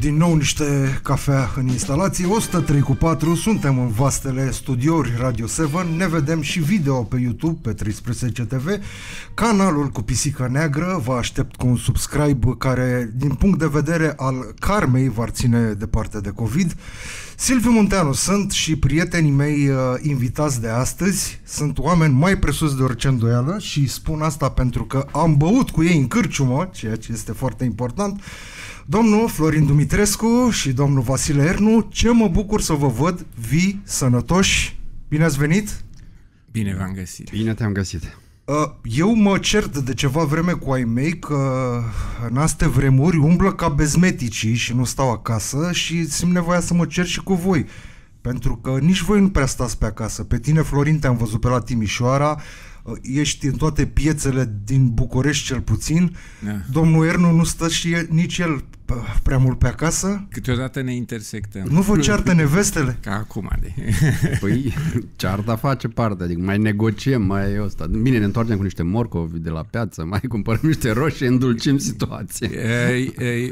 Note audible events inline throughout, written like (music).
Din nou niște cafea în instalații 103 cu 4 Suntem în vastele studiouri Radio 7 Ne vedem și video pe YouTube Pe 13 TV Canalul cu pisica neagră Vă aștept cu un subscribe Care din punct de vedere al Carmei V-ar ține departe de COVID Silviu Munteanu sunt și prietenii mei uh, invitați de astăzi Sunt oameni mai presus de orice îndoială Și spun asta pentru că am băut cu ei în cârciumă Ceea ce este foarte important Domnul Florin Dumitrescu și domnul Vasile Ernu, ce mă bucur să vă văd vii, sănătoși. Bine ați venit! Bine v-am găsit! Bine te-am găsit! Uh, eu mă cert de ceva vreme cu ai mei că în aste vremuri umblă ca bezmeticii și nu stau acasă și simt nevoia să mă cer și cu voi. Pentru că nici voi nu prea stați pe acasă. Pe tine, Florin, te-am văzut pe la Timișoara, uh, ești în toate piețele din București cel puțin. Da. Domnul Ernu nu stă și el, nici el prea mult pe acasă. Câteodată ne intersectăm. Nu vă ceartă nevestele? Ca acum. De. (laughs) Păi, cearta face parte, adică mai negociem, mai e ăsta. Bine, ne întoarcem cu niște morcovi de la piață, mai cumpărăm niște roșii, îndulcim situația.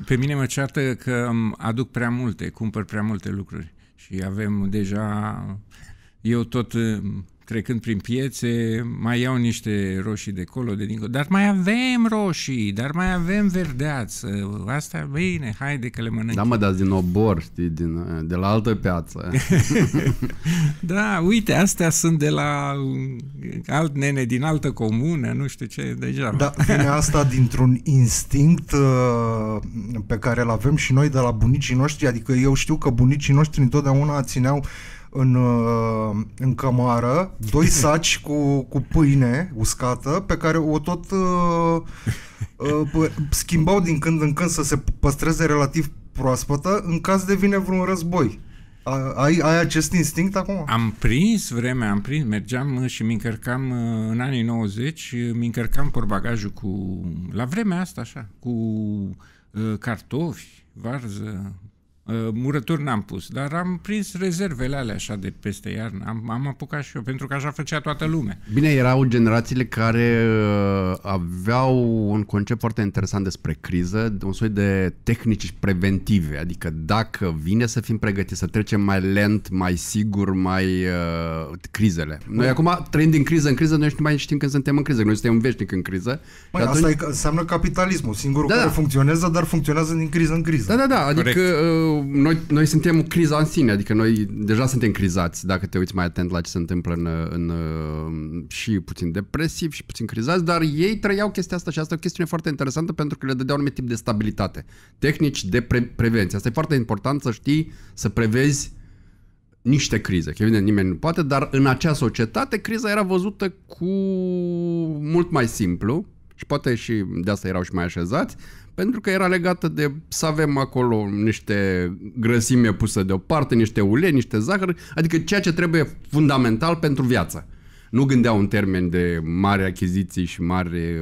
Pe mine mă ceartă că aduc prea multe, cumpăr prea multe lucruri și avem deja... Eu tot trecând prin piețe, mai iau niște roșii de colo, de dincolo, dar mai avem roșii, dar mai avem verdeață, asta bine, haide că le mănânc. Da, mă dați din obor, știi, din, de la altă piață. (laughs) da, uite, astea sunt de la alt nene din altă comună, nu știu ce, deja. Da, vine asta dintr-un instinct uh, pe care îl avem și noi de la bunicii noștri, adică eu știu că bunicii noștri întotdeauna țineau uh, în, uh, în cămară doi (laughs) saci cu, cu pâine uscată pe care o tot uh, uh, schimbau din când în când să se păstreze relativ proaspătă în caz de vine vreun război. Ai, ai acest instinct acum? Am prins vremea, am prins, mergeam și mi încărcam uh, în anii 90, mi încărcam porbagajul cu, la vremea asta așa, cu uh, cartofi, varză, Uh, murături n-am pus, dar am prins rezervele alea așa de peste iarnă. Am, am apucat și eu, pentru că așa făcea toată lumea. Bine, erau generațiile care uh, aveau un concept foarte interesant despre criză, un soi de tehnici preventive, adică dacă vine să fim pregătiți, să trecem mai lent, mai sigur, mai uh, crizele. Noi Bun. acum trăim din criză în criză, noi nu mai știm când suntem în criză, noi suntem veșnic în criză. Măi, atunci... asta e, înseamnă capitalismul, singurul da, care da. funcționează, dar funcționează din criză în criză. Da, da, da, adică Corect uh, noi, noi suntem criza în sine, adică noi deja suntem crizați, dacă te uiți mai atent la ce se întâmplă în, în și puțin depresiv și puțin crizați, dar ei trăiau chestia asta și asta e o chestiune foarte interesantă pentru că le dădeau un tip de stabilitate. Tehnici de pre- prevenție. Asta e foarte important să știi să prevezi niște crize, că evident nimeni nu poate, dar în acea societate criza era văzută cu mult mai simplu, și poate și de asta erau și mai așezați, pentru că era legată de să avem acolo niște grăsime pusă deoparte, niște ulei, niște zahăr, adică ceea ce trebuie fundamental pentru viață. Nu gândeau în termen de mare achiziții și mari uh,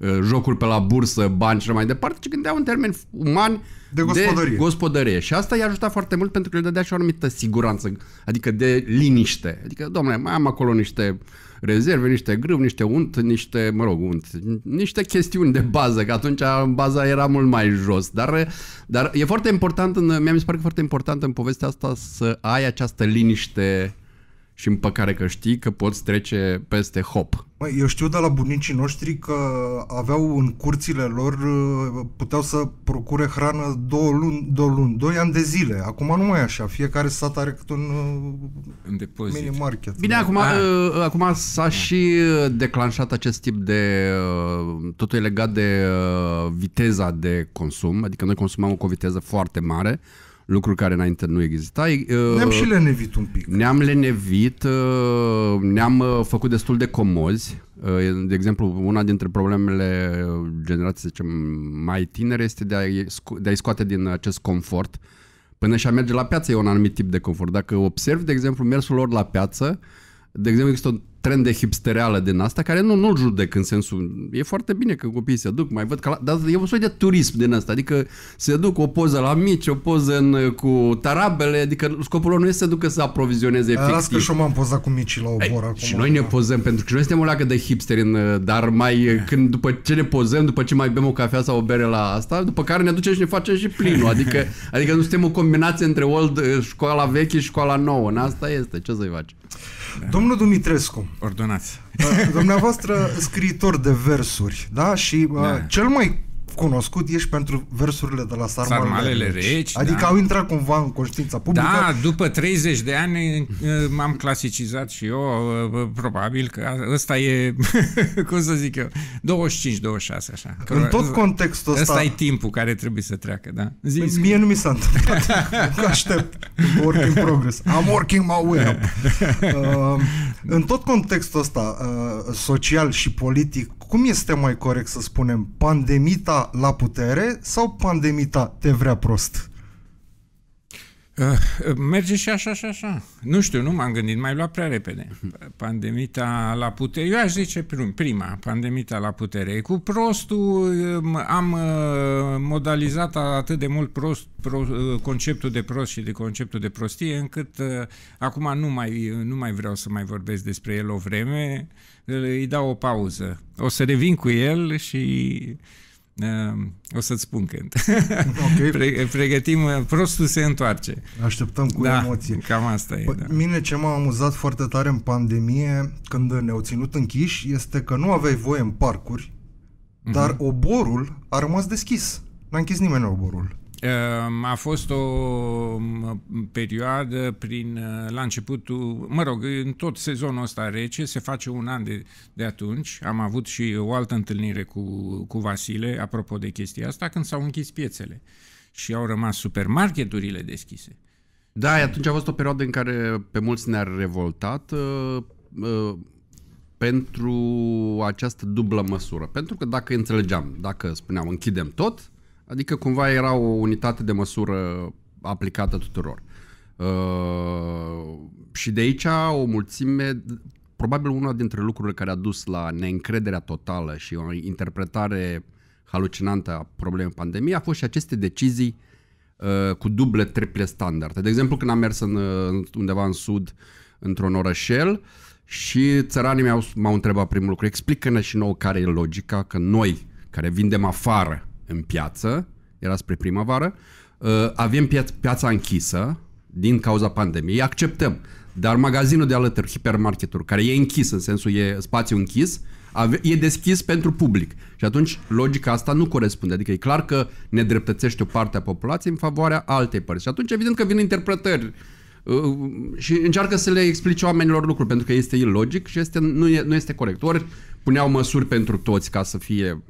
uh, uh, jocuri pe la bursă, bani și mai departe, ci gândeau în termeni umani de gospodărie. de gospodărie. Și asta i-a ajutat foarte mult pentru că le dădea și o anumită siguranță, adică de liniște. Adică, domnule, mai am acolo niște uh, rezerve, niște grâu, niște unt, niște, mă rog, unt, niște chestiuni de bază, că atunci baza era mult mai jos. Dar, dar e foarte important, în, mi-a mi se pare că foarte important în povestea asta să ai această liniște și pe care că știi că poți trece peste hop. eu știu de la bunicii noștri că aveau în curțile lor, uh, puteau să procure hrană două luni, două luni, doi ani de zile. Acum nu mai e așa, fiecare sat are cât un, în uh, depozit. mini market. Bine, acum, a. Ah. Uh, acum s-a a. Ah. și declanșat acest tip de... totul e legat de viteza de consum, adică noi consumăm cu o viteză foarte mare, Lucruri care înainte nu exista. Uh, ne-am și lenevit un pic. Ne-am lenevit, uh, ne-am uh, făcut destul de comozi. De exemplu, una dintre problemele generației, să zicem, mai tinere este de a-i, de a scoate din acest confort. Până și a merge la piață e un anumit tip de confort. Dacă observi, de exemplu, mersul lor la piață, de exemplu, există trend de hipstereală din asta, care nu, nu-l judec în sensul, e foarte bine că copiii se duc, mai văd, că la, dar e un soi de turism din asta, adică se duc o poză la mici, o poză în, cu tarabele, adică scopul lor nu este să ducă să aprovizioneze fictiv. Las că și eu m-am pozat cu micii la obor acum. Și noi ne pozăm, pentru că noi suntem o leacă de hipsteri, în, dar mai da. când după ce ne pozăm, după ce mai bem o cafea sau o bere la asta, după care ne ducem și ne facem și plinul, adică, (laughs) adică nu suntem o combinație între old, școala veche și școala nouă, în asta este, ce să-i faci? Domnul Dumitrescu. Ordonați. Ă, dumneavoastră scriitor de versuri, da? Și ă, da. cel mai cunoscut ești pentru versurile de la Sarmalele, Sarmalele Reci. reci adică da. au intrat cumva în conștiința da, publică. Da, după 30 de ani eh, m-am clasicizat și eu, eh, probabil că ăsta e, (laughs) cum să zic eu, 25-26 așa. Că în tot contextul ăsta... Ăsta e timpul care trebuie să treacă, da? Zici păi, mie că... nu mi s-a întâmplat, (laughs) aștept work in progress. I'm working my way up. (laughs) Uh, în tot contextul ăsta uh, social și politic cum este mai corect să spunem pandemita la putere sau pandemita te vrea prost? Eh, merge și așa și așa. Nu știu, nu m-am gândit, mai luat prea repede. Pandemita la putere, eu aș zice prima, pandemita la putere. Cu prostul eh, am eh, modalizat atât de mult prost, pro, conceptul de prost și de conceptul de prostie, încât acum nu mai, nu mai vreau să mai vorbesc despre el o vreme, îi dau o pauză. O să revin cu el și Ehm, o să-ți spun când. (laughs) Okay. Pre- pregătim, uh, prostul se întoarce. Așteptăm cu da, emoții. cam asta e. Păi, da. Mine ce m-a amuzat foarte tare în pandemie, când ne-au ținut închiși, este că nu aveai voie în parcuri, mm-hmm. dar oborul a rămas deschis. N-a închis nimeni oborul. Ehm, a fost o perioadă prin, eh, la începutul, mă rog, în tot sezonul ăsta rece, se face un an de, de atunci, am avut și o altă întâlnire cu, cu Vasile, apropo de chestia asta, când s-au închis piețele și au rămas supermarketurile deschise. Da, atunci a fost o perioadă în care pe mulți ne-a revoltat uh, uh, pentru această dublă măsură. Pentru că dacă înțelegeam, dacă spuneam închidem tot, Adică cumva era o unitate de măsură aplicată tuturor. Uh, și de aici o mulțime, probabil una dintre lucrurile care a dus la neîncrederea totală și o interpretare halucinantă a problemei pandemiei a fost și aceste decizii uh, cu duble, triple standarde. De exemplu, când am mers în, undeva în sud, într-un orășel, și țăranii m-au, m-au întrebat primul lucru, explică-ne și nouă care e logica că noi, care vindem afară, în piață, era spre primăvară, uh, avem pia- piața închisă din cauza pandemiei, acceptăm. Dar magazinul de alături, hipermarketul, care e închis, în sensul e spațiu închis, e deschis pentru public. Și atunci logica asta nu corespunde. Adică e clar că ne dreptățește o parte a populației în favoarea altei părți. Și atunci evident că vin interpretări uh, și încearcă să le explice oamenilor lucruri, pentru că este ilogic și este, nu, e, nu este corect. Ori puneau măsuri pentru toți ca să fie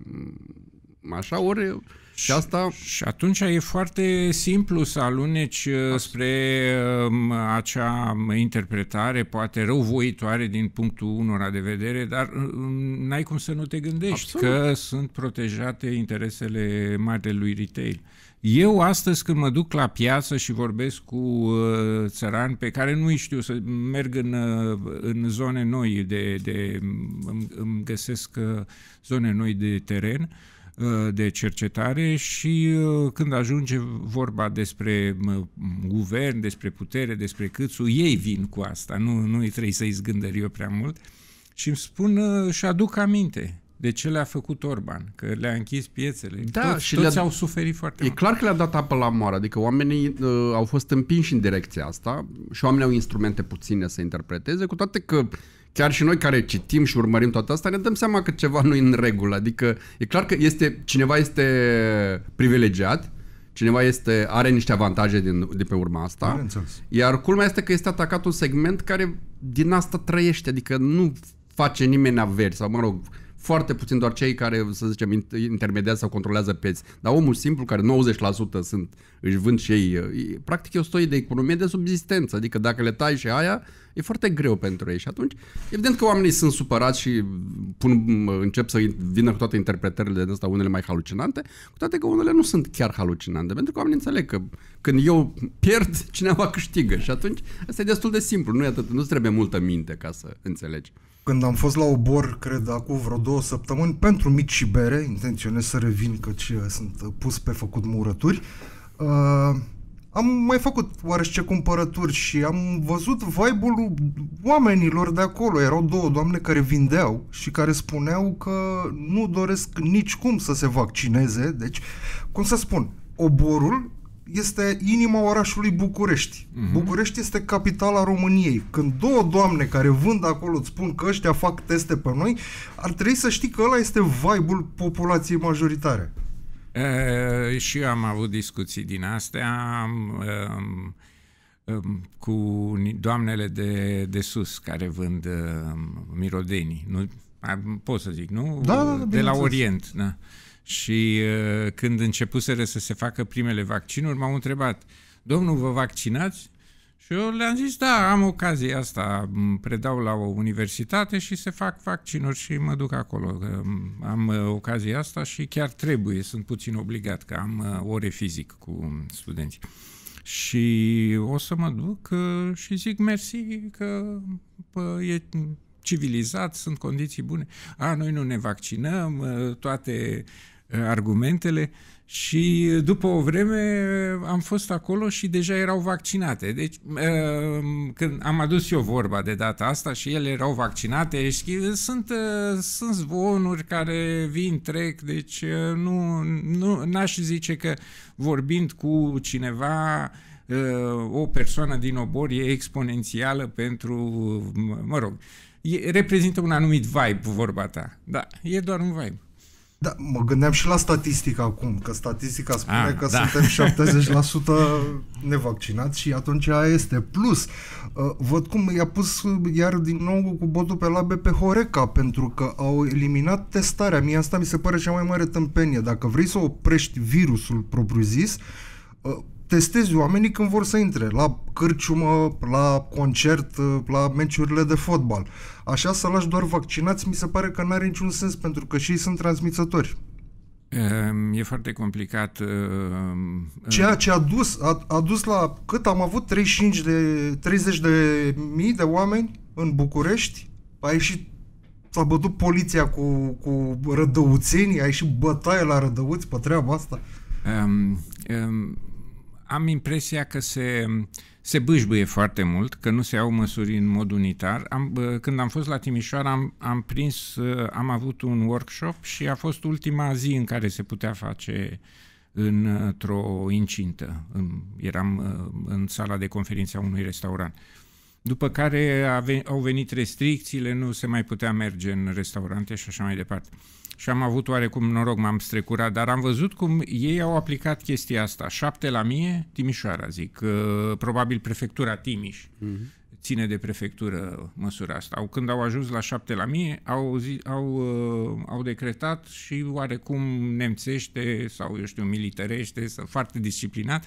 Așa, ori și asta... Și atunci e foarte simplu să aluneci uh, Absolut. spre um, acea interpretare, poate răuvoitoare din punctul unora de vedere, dar uh, n-ai cum să nu te gândești Absolut. că sunt protejate interesele marelui retail. Eu astăzi când mă duc la piață și vorbesc cu uh, țărani pe care nu știu să merg în, în zone noi de, de îmi, îmi găsesc zone noi de teren, uh, Uh, de cercetare și uh, când ajunge vorba despre guvern, despre putere, despre câțu, ei vin cu asta, nu, nu îi trebuie să-i zgândări eu prea mult și îmi spun uh, și aduc aminte de ce le-a făcut Orban, că le-a închis piețele. Da, toți, și toți au suferit foarte e mult. E clar că le-a dat apă la moară, adică oamenii uh, au fost împinși în direcția asta și oamenii au instrumente puține să interpreteze, cu toate că chiar și noi care citim și urmărim toată asta, ne dăm seama că ceva nu e în regulă. Adică e clar că este, cineva este privilegiat, cineva este, are niște avantaje din, de pe urma asta, iar culmea este că este atacat un segment care din asta trăiește, adică nu face nimeni averi sau, mă rog, foarte puțin doar cei care, să zicem, intermediază sau controlează peți, dar omul simplu care 90% sunt, își vând și ei, practic e o storie de economie de subsistență. adică dacă le tai și aia, e foarte greu pentru ei și atunci, evident că oamenii sunt supărați și pun, încep să vină cu toate interpretările de asta, unele mai halucinante, cu toate că unele nu sunt chiar halucinante, pentru că oamenii înțeleg că când eu pierd, cineva câștigă și atunci asta e destul de simplu, nu, e atât, nu trebuie multă minte ca să înțelegi când am fost la Obor, cred, acum vreo două săptămâni, pentru mici și bere, intenționez să revin, căci uh, sunt uh, pus pe făcut murături, uh, am mai făcut ce cumpărături și am văzut vibe oamenilor de acolo. Erau două doamne care vindeau și care spuneau că nu doresc nici cum să se vaccineze. Deci, cum să spun, oborul este inima orașului București. Uh-huh. București este capitala României. Când două doamne care vând acolo îți spun că ăștia fac teste pe noi, ar trebui să știi că ăla este vibe-ul populației majoritare. E, și eu am avut discuții din astea um, um, cu doamnele de, de sus care vând um, mirodenii. Nu, pot să zic, nu? Da, da, da de la Orient. Da și uh, când începuseră să se facă primele vaccinuri, m-au întrebat, domnul, vă vaccinați? Și eu le-am zis, da, am ocazia asta, predau la o universitate și se fac vaccinuri și mă duc acolo. Um, am uh, ocazia asta și chiar trebuie, sunt puțin obligat, că am uh, ore fizic cu studenții. Și o să mă duc și zic mersi că pă, e civilizat, sunt condiții bune. A, noi nu ne vaccinăm, toate argumentele și după o vreme am fost acolo și deja erau vaccinate. Deci uh, când am adus eu vorba de data asta și ele erau vaccinate, și sunt, uh, sunt zvonuri care vin, trec, deci uh, nu, nu, n-aș zice că vorbind cu cineva o persoană din obor e exponențială pentru, mă rog, e, reprezintă un anumit vibe vorba ta. Da, e doar un vibe. Da, mă gândeam și la statistică acum, că statistica spune A, ah, că da. suntem 70% nevaccinați și atunci aia este. Plus, uh, văd cum i-a pus iar din nou cu botul pe labe pe Horeca, pentru că au eliminat testarea. Mie asta mi se pare cea mai mare tâmpenie. Dacă vrei să oprești virusul propriu-zis, uh, testezi oamenii când vor să intre, la cârciumă, la concert, la meciurile de fotbal. Așa să lași doar vaccinați mi se pare că n-are niciun sens pentru că și ei sunt transmițători. Ehm, e foarte complicat. Ehm, Ceea ce a dus, a, a dus la cât am avut 35 de, 30 de mii de oameni în București, a ieșit s-a bătut poliția cu, cu rădăuțenii, a ieșit bătaie la rădăuți pe treaba asta. Um, um, am impresia că se, se bâșbâie foarte mult, că nu se iau măsuri în mod unitar. Am, când am fost la Timișoara, am, am prins, uh, am avut un workshop și a fost ultima zi în care se putea face într-o incintă. Eram uh, în sala de conferințe a unui restaurant. După care au venit restricțiile, nu se mai putea merge în restaurante și așa mai departe și am avut oarecum noroc, m-am strecurat, dar am văzut cum ei au aplicat chestia asta. Șapte la mie, Timișoara, zic. Uh, probabil prefectura Timiș uh-huh. ține de prefectură măsura asta. Au, când au ajuns la șapte la mie, au, zi, au, uh, au decretat și oarecum nemțește sau, eu știu, militărește, foarte disciplinat,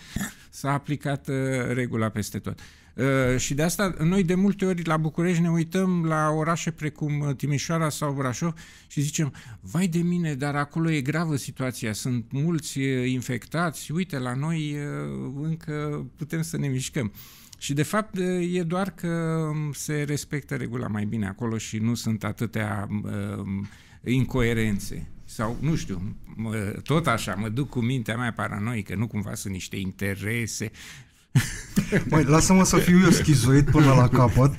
s-a aplicat uh, regula peste tot. Eh, și de asta noi de multe ori la București ne uităm la orașe precum eh, Timișoara sau Brașov și zicem, vai de mine, dar acolo e gravă situația, sunt mulți eh, infectați, uite, la noi încă putem să ne mișcăm. Și de fapt e doar că mm, se respectă regula mai bine acolo și nu sunt atâtea uh, incoerențe. Sau, nu știu, mă, tot așa, mă duc cu mintea mea paranoică, nu cumva sunt niște interese (laughs) Mai lasă-mă să fiu eu schizoid până la capăt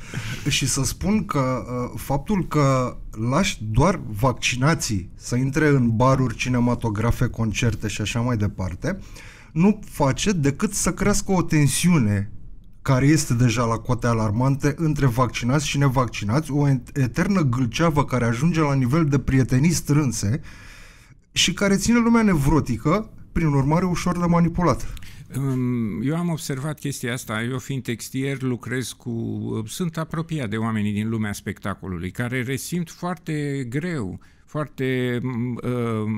și să spun că uh, faptul că lași doar vaccinații să intre în baruri cinematografe, concerte și așa mai departe, nu face decât să crească o tensiune care este deja la cote alarmante între vaccinați și nevaccinați, o eternă gâlceavă care ajunge la nivel de prietenii strânse și care ține lumea nevrotică, prin urmare ușor de manipulat. Eu am observat chestia asta, eu fiind textier, lucrez cu... Sunt apropiat de oamenii din lumea spectacolului, care resimt foarte greu, foarte uh,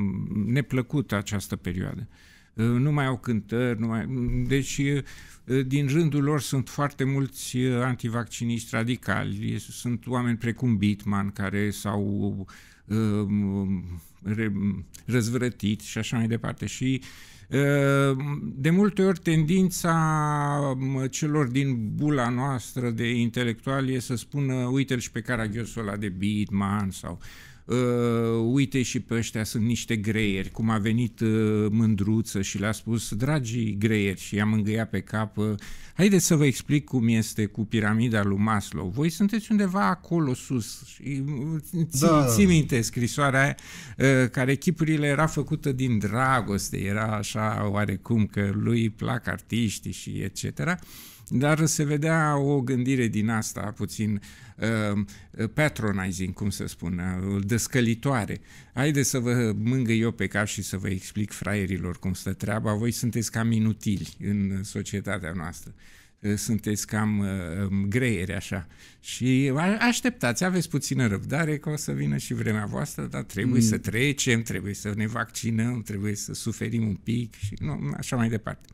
neplăcut această perioadă. Uh, nu mai au cântări, nu mai... Deci, uh, din rândul lor sunt foarte mulți uh, antivacciniști radicali, sunt oameni precum Bitman, care s-au uh, re, răzvrătit și așa mai departe. Și uh, Ehm, de multe ori tendința celor din bula noastră de intelectuali e să spună uite-l și pe caragiosul ăla de Beatman sau uh, uite și pe ăștia sunt niște greieri, cum a venit uh, mândruță și le-a spus, dragii greieri, și i-am îngâiat pe cap, uh, haideți să vă explic cum este cu piramida lui Maslow. Voi sunteți undeva acolo sus. Și, ți, da. ții minte scrisoarea aia, uh, care chipurile era făcută din dragoste, era așa oarecum că lui plac artiștii și etc., dar se vedea o gândire din asta puțin uh, patronizing, cum se spune, uh, descălitoare. Haideți să vă mângă eu pe cap și să vă explic fraierilor cum stă treaba, voi sunteți cam inutili în societatea noastră uh, sunteți cam greieri așa. Și așteptați, aveți puțină răbdare că o să vină și vremea voastră, dar trebuie mm. să trecem, trebuie să ne vaccinăm, trebuie să suferim un pic și nu, așa mai departe.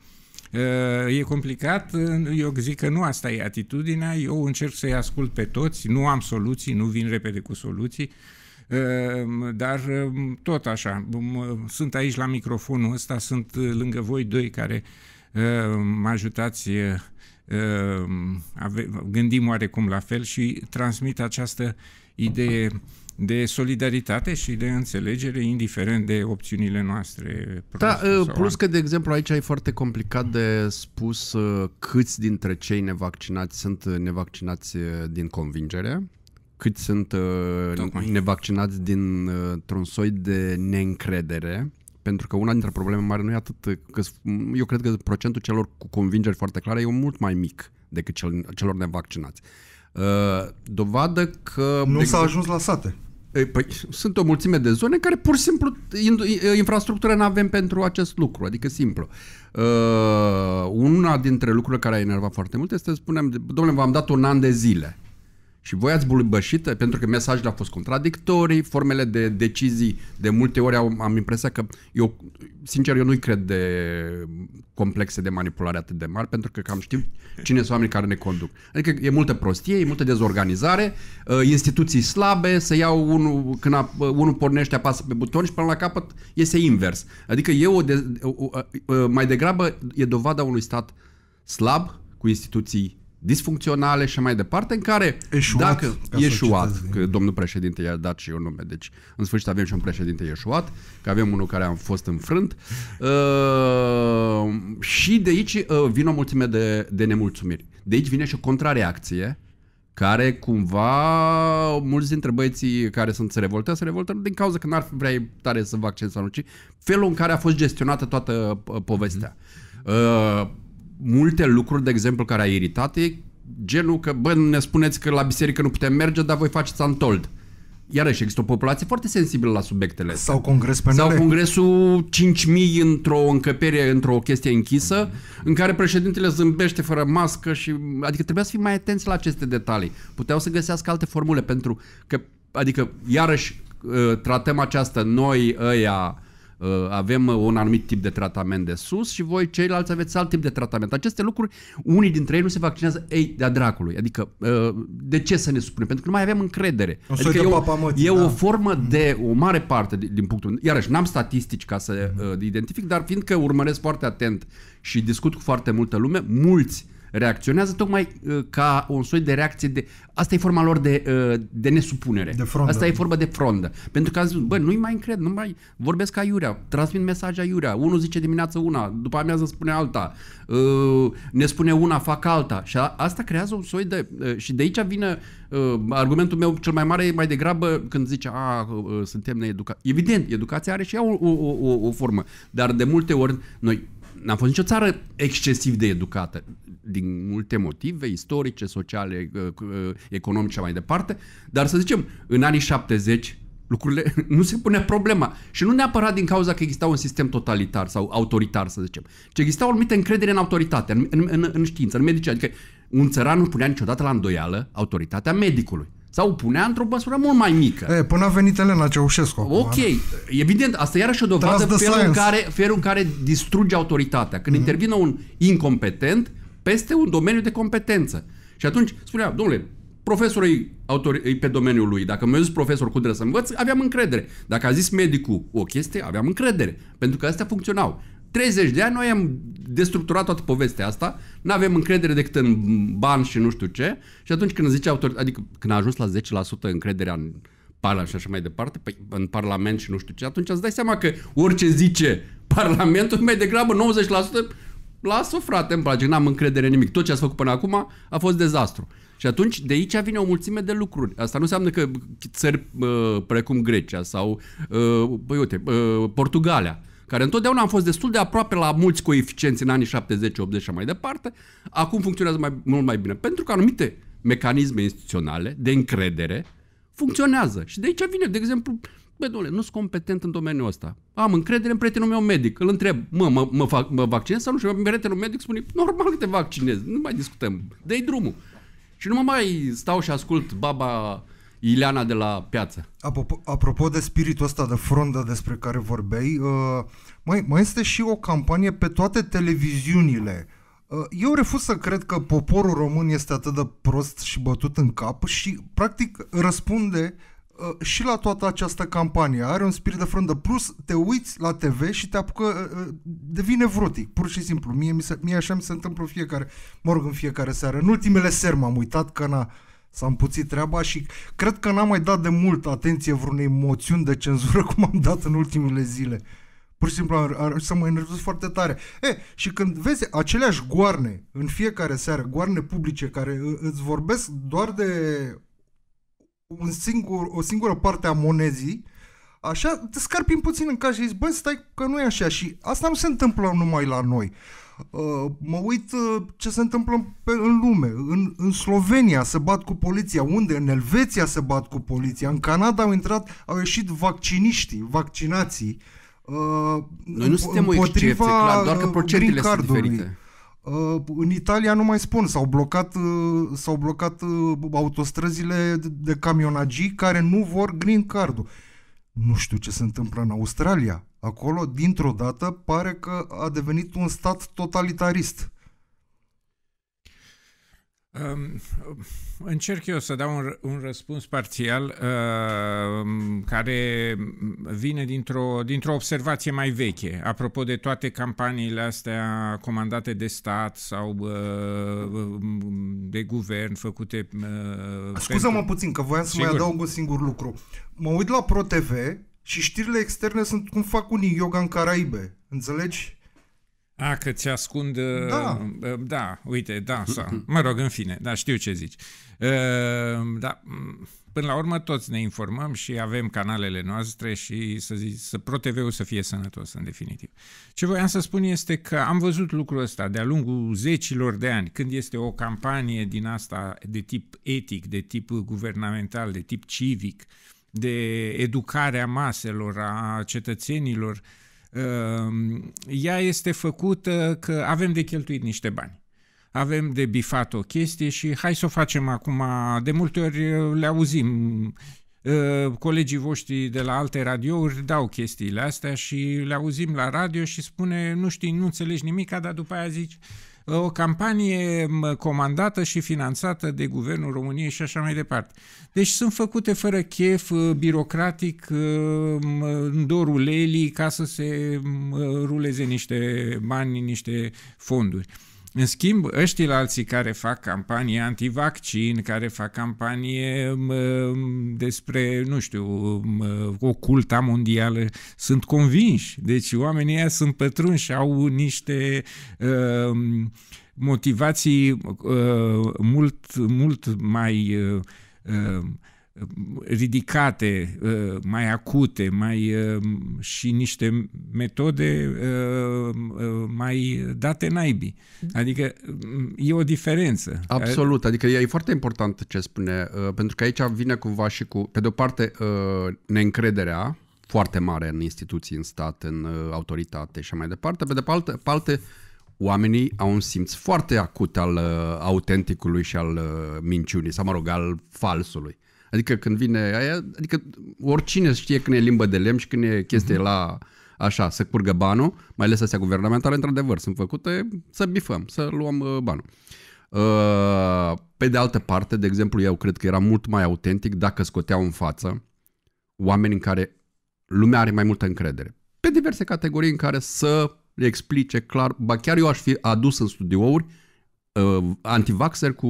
Eh, e complicat, eh, eu zic că nu asta e atitudinea, eu încerc să-i ascult pe toți, nu am soluții, nu vin repede cu soluții, eh, dar tot așa, sunt aici la microfonul ăsta, sunt lângă voi doi care mă ajutați gândim oarecum la fel și transmit această idee de solidaritate și de înțelegere, indiferent de opțiunile noastre. Da, uh, plus că, de exemplu, aici e foarte complicat de spus uh, câți dintre cei nevaccinați sunt nevaccinați uh, din convingere, câți sunt Tocmai. nevaccinați dintr-un soi de neîncredere, pentru că una dintre probleme mari nu e atât că eu cred că procentul celor cu convingeri foarte clare e mult mai mic decât cel, celor nevaccinați. Uh, dovadă că... Nu s-a ajuns la sate. Păi, sunt o mulțime de zone care pur și simplu infrastructură nu avem pentru acest lucru, adică simplu. Uh, una dintre lucrurile care a enervat foarte mult este, spunem, domnule, v-am dat un an de zile și voi ați bulbășit pentru că mesajele au fost contradictorii, formele de decizii de multe ori au, am impresia că eu, sincer, eu nu-i cred de complexe de manipulare atât de mari pentru că cam știu cine sunt oamenii care ne conduc. Adică e multă prostie, e multă dezorganizare, uh, instituții slabe, să iau unul, când a, uh, unul pornește, apasă pe buton și până la capăt iese invers. Adică e o, de, o, o uh, mai degrabă e dovada unui stat slab cu instituții disfuncționale și mai departe, în care eșuat, dacă eșuat, da. că domnul președinte i-a dat și eu nume, deci în sfârșit avem și un președinte eșuat, că avem unul care a fost înfrânt uh, și de aici uh, vin o mulțime de, de nemulțumiri. De aici vine și o contrareacție care cumva mulți dintre băieții care sunt se revoltă, se revoltă din cauza că n-ar vrea tare să vaccin sau nu, ci felul în care a fost gestionată toată uh, povestea. Mm-hmm. Uh, multe lucruri, de exemplu, care a iritat e genul că, bă, ne spuneți că la biserică nu putem merge, dar voi faceți antold. Iarăși, există o populație foarte sensibilă la subiectele astea. Sau congres pe Sau congresul 5.000 într-o încăpere, într-o chestie închisă, în care președintele zâmbește fără mască și... Adică trebuia să fim mai atenți la aceste detalii. Puteau să găsească alte formule pentru că... Adică, iarăși, ă, tratăm această noi, ăia, Uh, avem uh, un anumit tip de tratament de sus și voi ceilalți aveți alt tip de tratament. Aceste lucruri, unii dintre ei nu se vaccinează, ei, de-a dracului. Adică, uh, de ce să ne supunem? Pentru că nu mai avem încredere. O adică e, o, mății, e da. o formă de, o mare parte din punctul meu, iarăși, n-am statistici ca să mm-hmm. identific, dar fiindcă urmăresc foarte atent și discut cu foarte multă lume, mulți reacționează tocmai uh, ca un soi de reacție de... Asta e forma lor de, uh, de nesupunere. De frondă. Asta e forma de frondă. Pentru că am zis, bă, nu-i mai încred, nu mai vorbesc ca iurea, transmit mesaje Iurea. Unul zice dimineața una, după amiază spune alta, uh, ne spune una, fac alta. Și asta creează un soi de... Și de aici vine argumentul meu cel mai mare, mai degrabă când zice, a, suntem needucați. Evident, educația are și ea o, o, o, o formă, dar de multe ori noi n-a fost nicio țară excesiv de educată, din multe motive istorice, sociale, uh, uh, economice și mai departe, dar să zicem, în anii 70 lucrurile, (laughs) nu se punea problema. Și nu neapărat din cauza că exista un sistem totalitar sau autoritar, să zicem, ci exista o anumită încredere în autoritate, în, în, în știință, în medicină. Adică un țăran nu punea niciodată la îndoială autoritatea medicului. Sau punea într-o măsură mult mai mică. E, până a venit Elena Ceaușescu. Acum, ok, evident, asta iarăși o dovadă felul în, care, felul în care distruge autoritatea. Când mm-hmm. intervine un incompetent peste un domeniu de competență. Și atunci spunea, domnule, profesorul e, autor, e pe domeniul lui. Dacă mi-a zis profesor cu drept să învăț, aveam încredere. Dacă a zis medicul o chestie, aveam încredere. Pentru că astea funcționau. 30 de ani noi am destructurat toată povestea asta, nu avem încredere decât în bani și nu știu ce. Și atunci când zice autoritate, adică când a ajuns la 10% încrederea în parlament și așa mai departe, păi, în parlament și nu știu ce, atunci îți dai seama că orice zice parlamentul, mai degrabă 90% lasă frate, îmi place, n-am încredere în nimic. Tot ce ați făcut până acum a fost dezastru. Și atunci de aici vine o mulțime de lucruri. Asta nu înseamnă că țări uh, precum Grecia sau, uh, băi, uite, uh, Portugalia, care întotdeauna am fost destul de aproape la mulți coeficienți în anii 70, 80 și mai departe, acum funcționează mai, mult mai bine. Pentru că anumite mecanisme instituționale de încredere funcționează. Și de aici vine, de exemplu, băi, domnule, nu sunt competent în domeniul ăsta. Am încredere în prietenul meu medic. Îl întreb, mă, mă, mă, fac, mă vaccinez sau nu? Și prietenul medic spune, normal că te vaccinezi, nu mai discutăm, dă drumul. Și nu mă mai stau și ascult baba Ileana de la piață. Apropo, apropo de spiritul ăsta de frondă despre care vorbeai, uh, mai, mai este și o campanie pe toate televiziunile. Uh, eu refuz să cred că poporul român este atât de prost și bătut în cap și practic răspunde uh, și la toată această campanie. Are un spirit de frondă. Plus te uiți la TV și te apucă, uh, uh devine vrutic, pur și simplu. Mie, mi se, mie așa mi se întâmplă fiecare, mă rog, în fiecare seară. În ultimele seri m-am uitat că n uh, S-a împuțit treaba și cred că n-am mai dat de mult atenție vreunei moțiuni de cenzură (laughs) cum am dat în ultimele zile. Pur și simplu să mă enervez foarte tare. E, și când vezi aceleași goarne în fiecare seară, goarne publice care îți vorbesc doar de un singur, o singură parte a monezii, Așa, te scarpi puțin în caz și zici, băi, stai că nu e așa și asta nu se întâmplă numai la noi. Uh, mă uit uh, ce se întâmplă pe, în lume. În, în Slovenia se bat cu poliția. Unde? În Elveția se bat cu poliția. În Canada au intrat, au ieșit vacciniștii, vaccinații. Uh, Noi nu suntem o excepție, clar, doar că uh, procedurile sunt diferite. Uh, în Italia, nu mai spun, s-au blocat, uh, s-au blocat uh, autostrăzile de, de camionagii care nu vor green card-ul. Uh, nu știu ce se întâmplă în Australia. Acolo, dintr-o dată, pare că a devenit un stat totalitarist încerc eu să dau un, un răspuns parțial uh, care vine dintr-o, dintr-o observație mai veche, apropo de toate campaniile astea comandate de stat sau uh, de guvern făcute. Uh, Scuză-mă pentru... puțin că voiam să Sigur. mai adaug un singur lucru. Mă uit la ProTV și știrile externe sunt cum fac unii yoga în Caraibe, înțelegi? A, că ți ascund... Da. Uh, uh, da, uite, da, sa. mă rog, în fine, da, știu ce zici. Uh, da, până la urmă toți ne informăm și avem canalele noastre și să, zic, să ProTV-ul să fie sănătos în definitiv. Ce voiam să spun este că am văzut lucrul ăsta de-a lungul zecilor de ani, când este o campanie din asta de tip etic, de tip guvernamental, de tip civic, de educarea maselor, a cetățenilor, uh, Ehm, ea este făcută că avem de cheltuit niște bani. Avem de bifat o chestie și hai să o facem acum. De multe ori eh, le auzim eh, colegii voștri de la alte radiouri dau chestiile astea și le auzim la radio și spune, nu știi, nu înțelegi nimic, dar după aia zici, o campanie comandată și finanțată de Guvernul României și așa mai departe. Deci sunt făcute fără chef, uh, birocratic, uh, în dorul ca să se ruleze niște bani, niște fonduri. În schimb, ăștia alții care fac campanie antivaccin, care fac campanie despre, nu știu, o culta mondială, sunt convinși. Deci oamenii ăia sunt pătrunși, au niște uh, motivații uh, mult, mult mai uh, uh ridicate, uh, mai acute, mai uh, și niște metode uh, mai date naibii. Adică mm, e o diferență. Absolut, adică e foarte important ce spune, pentru că aici vine cumva și cu, pe de o parte, neîncrederea foarte mare în instituții, în stat, în autoritate și mai departe, pe de parte, pe alte oamenii au un simț foarte acut al autenticului și al minciunii, sau mă rog, al falsului. Adică când vine aia, adică oricine știe când e limbă de lemn și când e chestie uh-huh. la așa, să curgă banul, mai ales astea guvernamentale, într-adevăr, sunt făcute să bifăm, să luăm uh, banul. Uh, pe de altă parte, de exemplu, eu cred că era mult mai autentic dacă scoteau în față oameni în care lumea are mai multă încredere. Pe diverse categorii în care să le explice clar, ba chiar eu aș fi adus în studiouri uh, antivaxer cu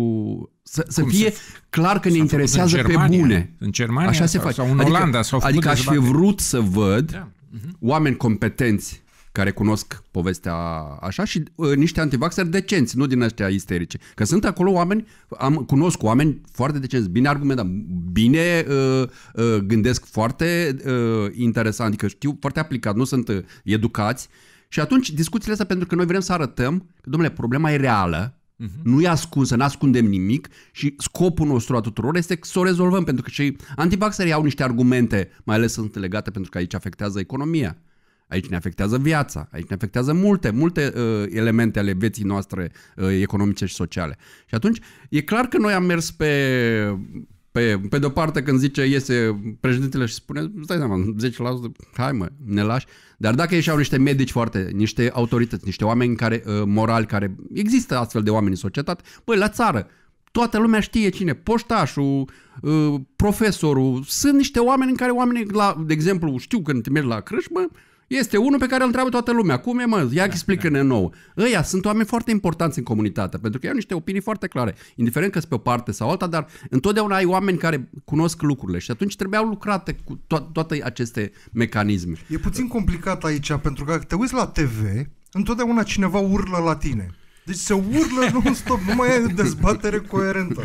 să, să fie să... clar că ne interesează în Germania, pe bune. În Germania Așa se face. sau în adică Olanda. Adică, sau adică aș fi vrut să văd da. uh-huh. oameni competenți care cunosc povestea așa și uh, niște antivaxeri decenți, nu din ăștia isterice. Că sunt acolo oameni, am, cunosc oameni foarte decenți, bine argumentat, bine uh, uh, gândesc foarte uh, interesant, adică știu foarte aplicat, nu sunt uh, educați. Și atunci discuțiile astea, pentru că noi vrem să arătăm că, domnule, problema e reală, Uh-huh. Nu e să nu ascundem nimic și scopul nostru a tuturor este să o rezolvăm, pentru că cei antivaxerii au niște argumente, mai ales sunt legate pentru că aici afectează economia, aici ne afectează viața, aici ne afectează multe, multe uh, elemente ale vieții noastre uh, economice și sociale. Și atunci e clar că noi am mers pe pe, pe de-o parte când zice, iese președintele și spune, stai seama, 10%, hai mă, ne lași. Dar dacă ieșeau niște medici foarte, niște autorități, niște oameni care, uh, morali, care există astfel de oameni în societate, băi, la țară, toată lumea știe cine, poștașul, uh, profesorul, sunt niște oameni în care oamenii, la, de exemplu, știu când te mergi la crâșmă, este unul pe care îl întreabă toată lumea. Cum e, mă? Ia da, explică-ne da. nouă. Ăia sunt oameni foarte importanți în comunitate, pentru că ei au niște opinii foarte clare, indiferent că sunt pe o parte sau alta, dar întotdeauna ai oameni care cunosc lucrurile și atunci trebuiau lucrate cu to- toate aceste mecanisme. E puțin complicat aici, pentru că te uiți la TV, întotdeauna cineva urlă la tine. Deci se urlă non-stop, nu mai e dezbatere coerentă.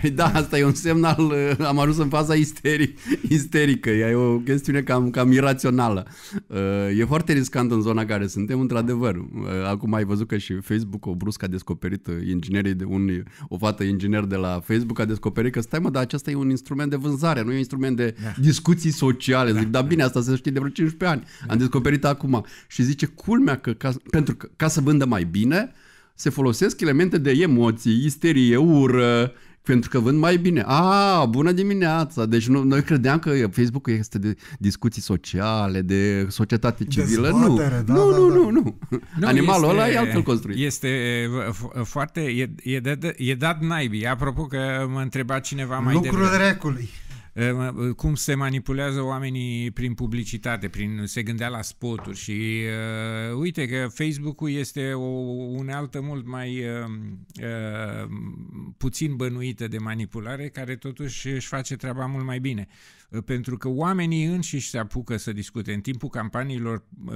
Păi da, asta e un semnal uh, Am ajuns în faza isteric, isterică, e o chestiune cam, cam irațională. Uh, e foarte riscant în zona care suntem, într-adevăr. Uh, acum ai văzut că și facebook o brusc a descoperit inginerii de un, o fată inginer de la Facebook a descoperit că stai mă, dar acesta e un instrument de vânzare, nu e un instrument de da. discuții sociale. Zic, da. dar bine, asta se știe de vreo 15 ani. Da. Am descoperit acum. Și zice, culmea că ca, pentru că ca să vândă mai bine, se folosesc elemente de emoții, isterie, ură, pentru că vând mai bine. A, bună dimineața! Deci nu, noi credeam că Facebook este de discuții sociale, de societate civilă. nu. Da, nu, da, nu, da. nu, nu, nu. Animalul este, ăla e altfel construit. Este uh, foarte... E, e, de, e dat naibii. Apropo că mă întreba cineva mai Lucrul devreme. Lucrul recului cum se manipulează oamenii prin publicitate, prin se gândea la spoturi și uh, uite că Facebook-ul este o unealtă mult mai uh, uh, puțin bănuită de manipulare, care totuși își face treaba mult mai bine. Uh, pentru că oamenii înșiși se apucă să discute. În timpul campaniilor uh,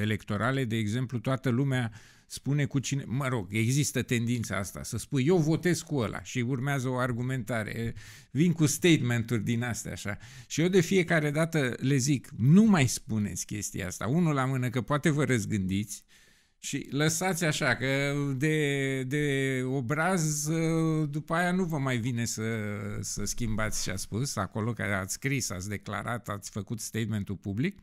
electorale, de exemplu, toată lumea spune cu cine... Mă rog, există tendința asta să spui eu votez cu ăla și urmează o argumentare. Vin cu statement-uri din astea așa. Și eu de fiecare dată le zic, nu mai spuneți chestia asta. Unul la mână că poate vă răzgândiți, și lăsați așa, că de, de obraz după aia nu vă mai vine să, să schimbați ce a spus, acolo care ați scris, ați declarat, ați făcut statementul public.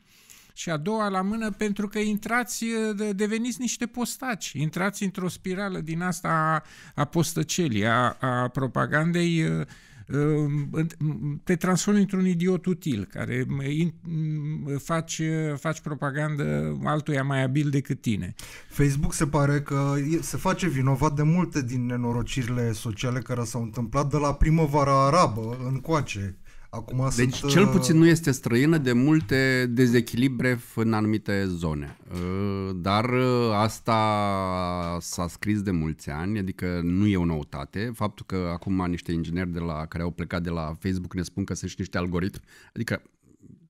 Și a doua la mână, pentru că intrați, deveniți niște postaci, intrați într-o spirală din asta a, a postăcelii, a, a propagandei uh, te transformi într-un idiot util, care faci, face propagandă altuia mai abil decât tine. Facebook se pare că se face vinovat de multe din nenorocirile sociale care s-au întâmplat de la primăvara arabă încoace. Acum deci sunt, cel uh, puțin nu este străină de multe dezechilibre în anumite zone. Uh, dar uh, asta s-a scris de mulți ani, adică nu e o noutate. Faptul că acum niște ingineri de la, care au plecat de la Facebook ne spun că sunt și niște algoritmi, adică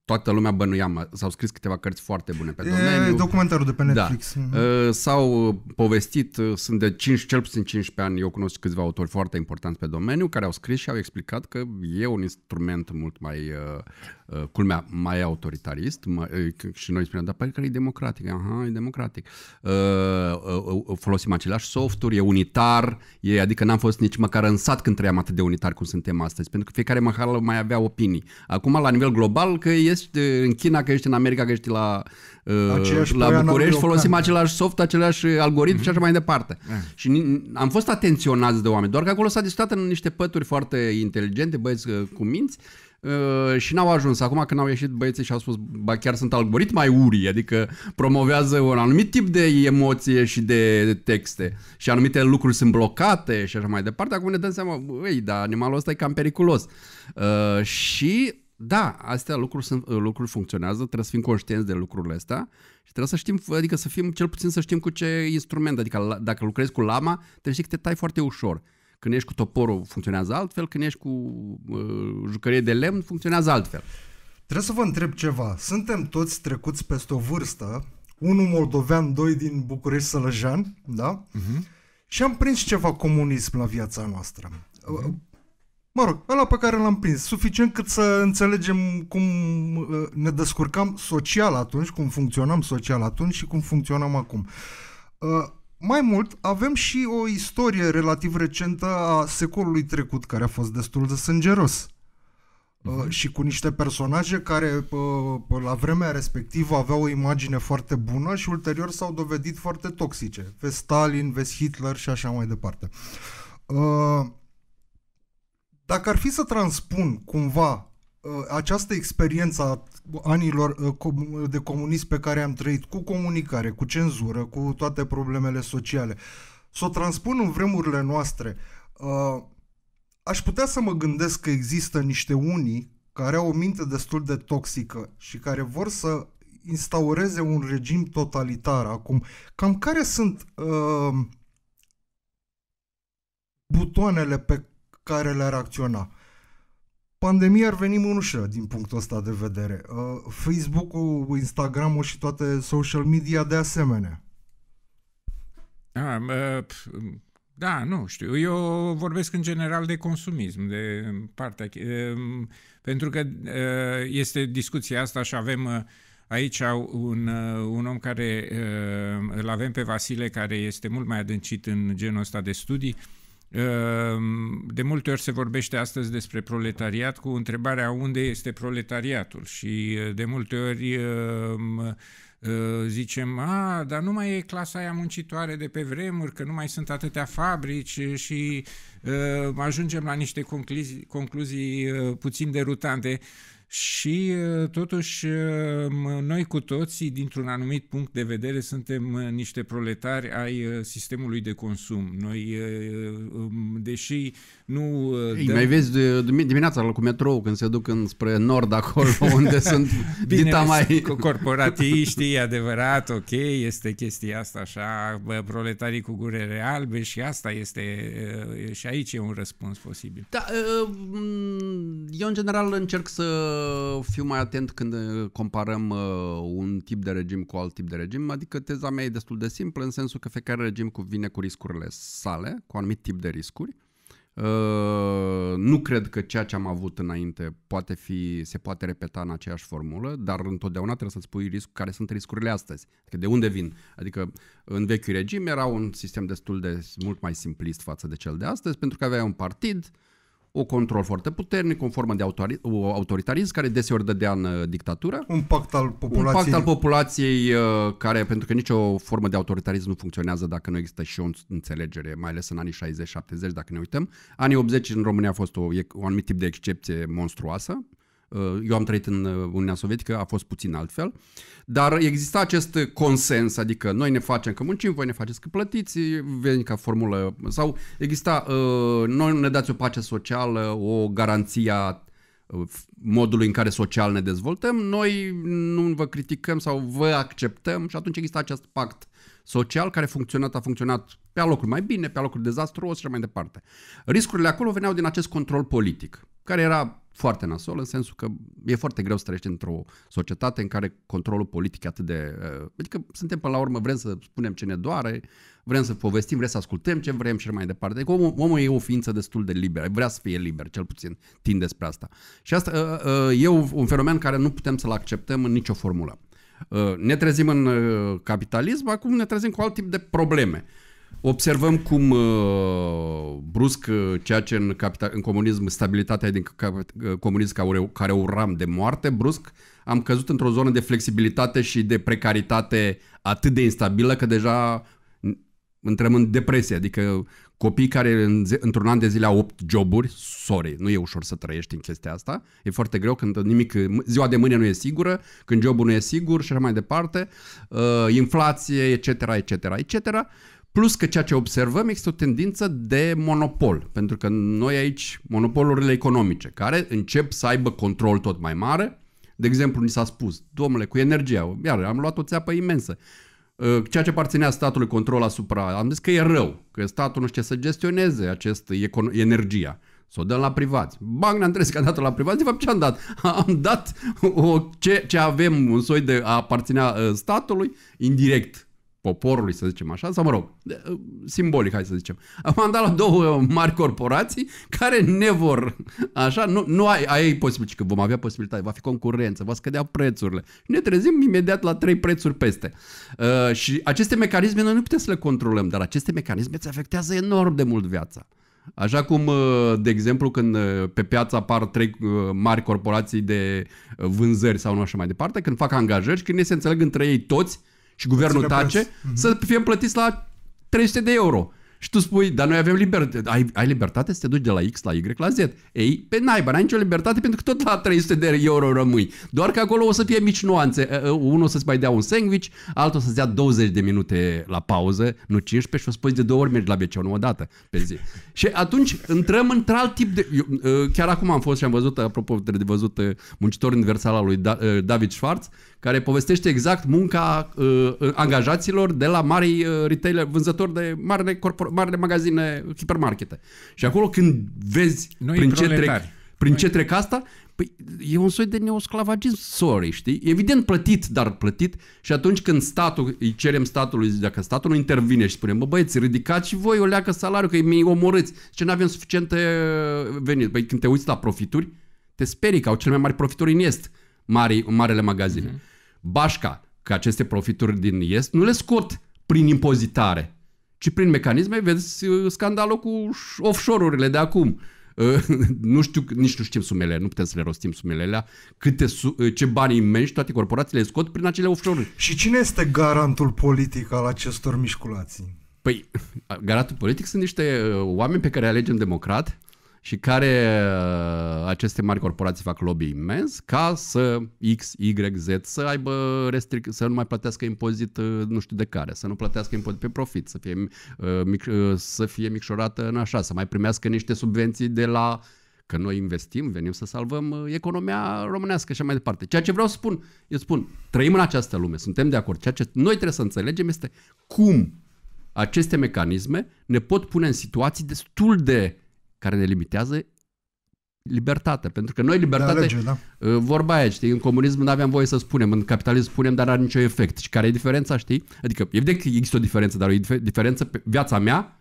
toată lumea bănuia, s-au scris câteva cărți foarte bune pe domeniu. E documentarul de pe da. Netflix. Da. S-au uh, povestit, uh, sunt de 5, cel puțin 15 ani, eu cunosc câțiva autori foarte importanți pe domeniu, care au scris și au explicat că e un instrument mult mai uh, Uh, culmea, mai autoritarist mai, și noi spuneam, dar pare că e democratic, aha, e democratic. Uh, uh, folosim aceleași softuri, e unitar, e, adică n-am fost nici măcar în sat când trăiam atât de unitar cum suntem astăzi, pentru că fiecare măcar mai avea opinii. Acum, la nivel global, că ești în China, că ești în America, că ești la, uh, la București, folosim local. același soft, același algoritm uh-huh. și așa mai departe. Uh-huh. Și am fost atenționați de oameni, doar că acolo s-a discutat în niște pături foarte inteligente, băieți cu minți, uh, Uh, și n-au ajuns. Acum când au ieșit băieții și au spus, ba chiar sunt algoritmi mai urii, adică promovează un anumit tip de emoție și de texte și anumite lucruri sunt blocate și așa mai departe. Acum ne dăm seama, ei, dar animalul ăsta e cam periculos. Uh, și da, astea lucruri, sunt, uh, lucruri funcționează, trebuie să fim conștienți de lucrurile astea și trebuie să știm, adică să fim, cel puțin să știm cu ce instrument, adică dacă lucrezi cu lama, trebuie să știi că te tai foarte ușor. Când ești cu toporul, funcționează altfel. Când ești cu uh, jucărie de lemn, funcționează altfel. Trebuie să vă întreb ceva. Suntem toți trecuți peste o vârstă, unul moldovean, doi din București Sălăjan, da? Uh-huh. Și am prins ceva comunism la viața noastră. Uh-huh mă rog, ăla pe care l-am prins, suficient cât să înțelegem cum uh, ne descurcam social atunci, cum funcționam social atunci și cum funcționam acum. Uh, mai mult, avem și o istorie relativ recentă a secolului trecut, care a fost destul de sângeros. Uh-huh. Și cu niște personaje care uh, la vremea respectivă aveau o imagine foarte bună și ulterior s-au dovedit foarte toxice. Vezi Stalin, vezi Hitler și așa mai departe. Uh, dacă ar fi să transpun cumva Uh, această experiență a anilor uh, de comunism pe care am trăit, cu comunicare, cu cenzură, cu toate problemele sociale, să o transpun în vremurile noastre, uh, aș putea să mă gândesc că există niște unii care au o minte destul de toxică și care vor să instaureze un regim totalitar acum. Cam care sunt uh, butoanele pe care le-ar acționa? Uh, pandemia ar veni mânușă din punctul ăsta de vedere. Uh, Facebook-ul, Instagram-ul și toate social media de asemenea. A, da, uh, da, nu știu. Eu vorbesc în general de consumism, de partea... Uh, pentru că este discuția asta și avem aici un, un om care îl avem pe Vasile, care este mult mai adâncit în genul ăsta de studii, uh, Ehm, de multe ori se vorbește astăzi despre proletariat cu întrebarea unde este proletariatul și eh, de multe ori ehm, eh, zicem, a, dar nu mai e clasa aia muncitoare de pe vremuri, că nu mai sunt atâtea fabrici și uh, ajungem la niște concluzii, concluzii uh, puțin derutante și uh, totuși uh, noi cu toții, dintr-un anumit punct de vedere, suntem uh, niște proletari ai sistemului de consum. Noi, um, deși nu... Uh, Ei, de... mai vezi uh, de, dimineața cu metrou când se duc înspre nord acolo (laughs) unde sunt Bine, dita mai... corporatiștii, e adevărat, ok, este chestia asta așa, proletarii cu gurere albe și asta este, uh, și aici e un răspuns posibil. Da, mm, eu în general încerc să fiu mai atent când comparăm un tip de regim cu alt tip de regim, adică teza mea e destul de simplă în sensul că fiecare regim vine cu riscurile sale, cu anumit tip de riscuri Uh, nu cred că ceea ce am avut înainte poate fi, se poate repeta în aceeași formulă, dar întotdeauna trebuie să-ți pui riscul care sunt riscurile astăzi. Adică de unde vin? Adică în vechiul regim era un sistem destul de mult mai simplist față de cel de astăzi, pentru că aveai un partid, uh, o control foarte puternic, o formă de autoritarism care deseori dădea în uh, dictatură. Un pact al populației. Un pact al populației uh, care, pentru că nicio formă de autoritarism nu funcționează dacă nu există și o înțelegere, mai ales în anii 60-70, dacă ne uităm. Anii 80 în România a fost o, un anumit tip de excepție monstruoasă. Uh, eu am trăit în uh, Uniunea Sovietică, a fost puțin altfel, dar exista acest consens, adică noi ne facem că muncim, voi ne faceți că plătiți, veni ca formulă, sau exista, uh, noi ne dați o pace socială, o garanție a uh, modului în care social ne dezvoltăm, noi nu vă criticăm sau vă acceptăm și atunci există acest pact social care a funcționat, a funcționat pe alocuri mai bine, pe alocuri dezastruos și mai departe. Riscurile acolo veneau din acest control politic care era foarte nasol în sensul că e foarte greu să trăiești într-o societate în care controlul politic e atât de... Eh, adică suntem până la urmă, vrem să spunem ce ne doare, vrem să povestim, vrem să ascultăm ce vrem și mai departe. Adică omul, omul e o ființă destul de liberă, vrea să fie liber, cel puțin tind despre asta. Și asta eh, eh, e un fenomen care nu putem să-l acceptăm în nicio formulă. Ne trezim în capitalism, acum ne trezim cu alt tip de probleme. Observăm cum uh, brusc uh, ceea ce în, capital, în comunism, stabilitatea din uh, comunism care o ram de moarte, brusc am căzut într-o zonă de flexibilitate și de precaritate atât de instabilă că deja intrăm în depresie, adică copii care în într-un an de zile au 8 joburi, sorry, nu e ușor să trăiești în chestia asta, e foarte greu când nimic, ziua de mâine nu e sigură, când jobul nu e sigur și așa mai departe, uh, inflație, etc., etc., etc., Plus că ceea ce observăm este o tendință de monopol, pentru că noi aici monopolurile economice, care încep să aibă control tot mai mare. De exemplu, ni s-a spus, domnule, cu energia, iar am luat o țeapă imensă. Ă, ceea ce parținea statului control asupra, am zis că e rău, că statul nu știe să gestioneze acest econ- energia. Să o dăm la privați. Bagnea întrez că am dat la privați. De fapt, ce am dat? (laughs) Am dat o, ce, ce avem, un soi de a aparținea ă, statului, indirect poporului, să zicem așa, sau mă rog, uh, simbolic, hai să zicem. Am dat la două uh, mari corporații care ne vor, așa, nu, nu ai, ai posibilitate, că vom avea posibilitate, va fi concurență, va scădea prețurile. Ne trezim imediat la trei prețuri peste. Uh, și aceste mecanisme noi nu putem să le controlăm, dar aceste mecanisme îți afectează enorm de mult viața. Așa cum, uh, de exemplu, când pe piață apar trei mari corporații de vânzări sau nu așa mai departe, când fac angajări și când ne se înțeleg între ei toți, și guvernul tace, mm-hmm. să fim plătiți la 300 de euro. Și tu spui, dar noi avem libertate. Ai, ai libertate să te duci de la X la Y la Z. Ei, pe naiba, n-ai nicio libertate pentru că tot la 300 de euro rămâi. Doar că acolo o să fie mici nuanțe. Unul o să-ți mai dea un sandwich, altul o să-ți dea 20 de minute la pauză, nu 15, și o să spui de două ori mergi la BC, nu o dată pe zi. (laughs) Și atunci intrăm într-alt tip de... Eu, chiar acum am fost și am văzut, apropo, de văzut muncitorul universal al lui da, David Schwartz, care povestește exact munca uh, angajaților de la mari uh, retailer, vânzători de mari, corpor- mari magazine, supermarkete. Și acolo când vezi Noi prin ce trec, prin Noi. ce trec asta, Păi e un soi de neosclavagism, sorry, știi? Evident plătit, dar plătit și atunci când statul, îi cerem statului, dacă statul nu intervine și spune, mă băieți, ridicați și voi o leacă salariu, că mi omorâți, ce nu avem suficiente uh, venit. Păi când te uiți la profituri, te sperii că au cele mai mari profituri în est, mari, marele magazine. Mm-hmm bașca că aceste profituri din Est nu le scot prin impozitare, ci prin mecanisme, vezi uh, scandalul cu offshore-urile de acum. Uh, (laughs) nu știu, nici nu știm sumele, nu putem să le rostim sumele alea, câte, uh, ce bani imensi toate corporațiile le scot prin acele offshore-uri. Și cine este garantul politic al acestor mișculații? Păi, (laughs) garantul politic sunt niște oameni pe care alegem democrat și care uh, aceste mari corporații fac lobby imens ca să X, Y, Z să aibă restric, să nu mai plătească impozit uh, nu știu de care, să nu plătească impozit pe profit, să fie, uh, mic, să fie micșorată în așa, să mai primească niște subvenții de la că noi investim, venim să salvăm economia românească și mai departe. Ceea ce vreau să spun, eu spun, trăim în această lume, suntem de acord. Ceea ce noi trebuie să înțelegem este cum aceste mecanisme ne pot pune în situații destul de care ne limitează libertatea. Pentru că noi libertate, da? Uh, vorba aia, știi, în comunism nu aveam voie să spunem, în capitalism spunem, dar are nicio efect. Și care e diferența, știi? Adică, evident că există o diferență, dar o diferență pe viața mea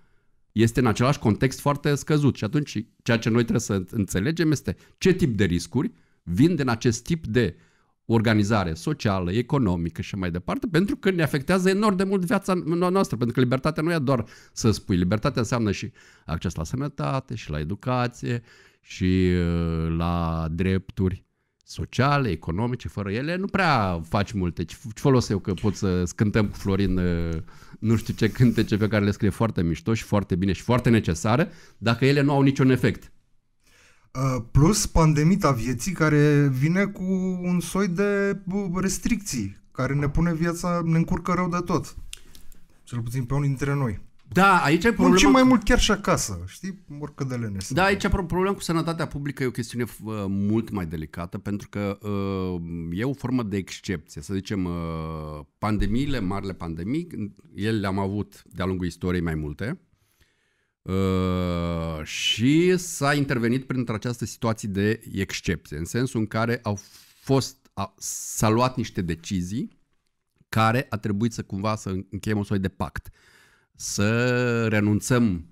este în același context foarte scăzut. Și atunci, ceea ce noi trebuie să înțelegem este ce tip de riscuri vin din acest tip de uh, organizare socială, economică și mai departe, pentru că ne afectează enorm de mult viața noastră, pentru că libertatea nu e doar să spui, libertatea înseamnă și acces la sănătate, și la educație, și uh, la drepturi sociale, economice, fără ele, nu prea faci multe. Ce folos eu că pot să scântăm cu Florin uh, nu știu ce cântece pe care le scrie foarte mișto și foarte bine și foarte necesare, dacă ele nu au niciun efect. Uh, plus pandemita vieții care vine cu un soi de uh, restricții care ne pune viața, ne încurcă rău de tot. Cel puțin pe unii dintre noi. Da, aici e problema... Muncim mai mult chiar și acasă, știi? Oricât de lene Da, aici problema cu sănătatea publică e o chestiune uh, mult mai delicată pentru că uh, e o formă de excepție. Să zicem, uh, pandemiile, marile pandemii, ele le-am avut de-a lungul istoriei mai multe. Uh, și s-a intervenit printr această situație de excepție, în sensul în care au fost, a, s-a luat niște decizii care a trebuit să cumva să încheiem un soi de pact. Să renunțăm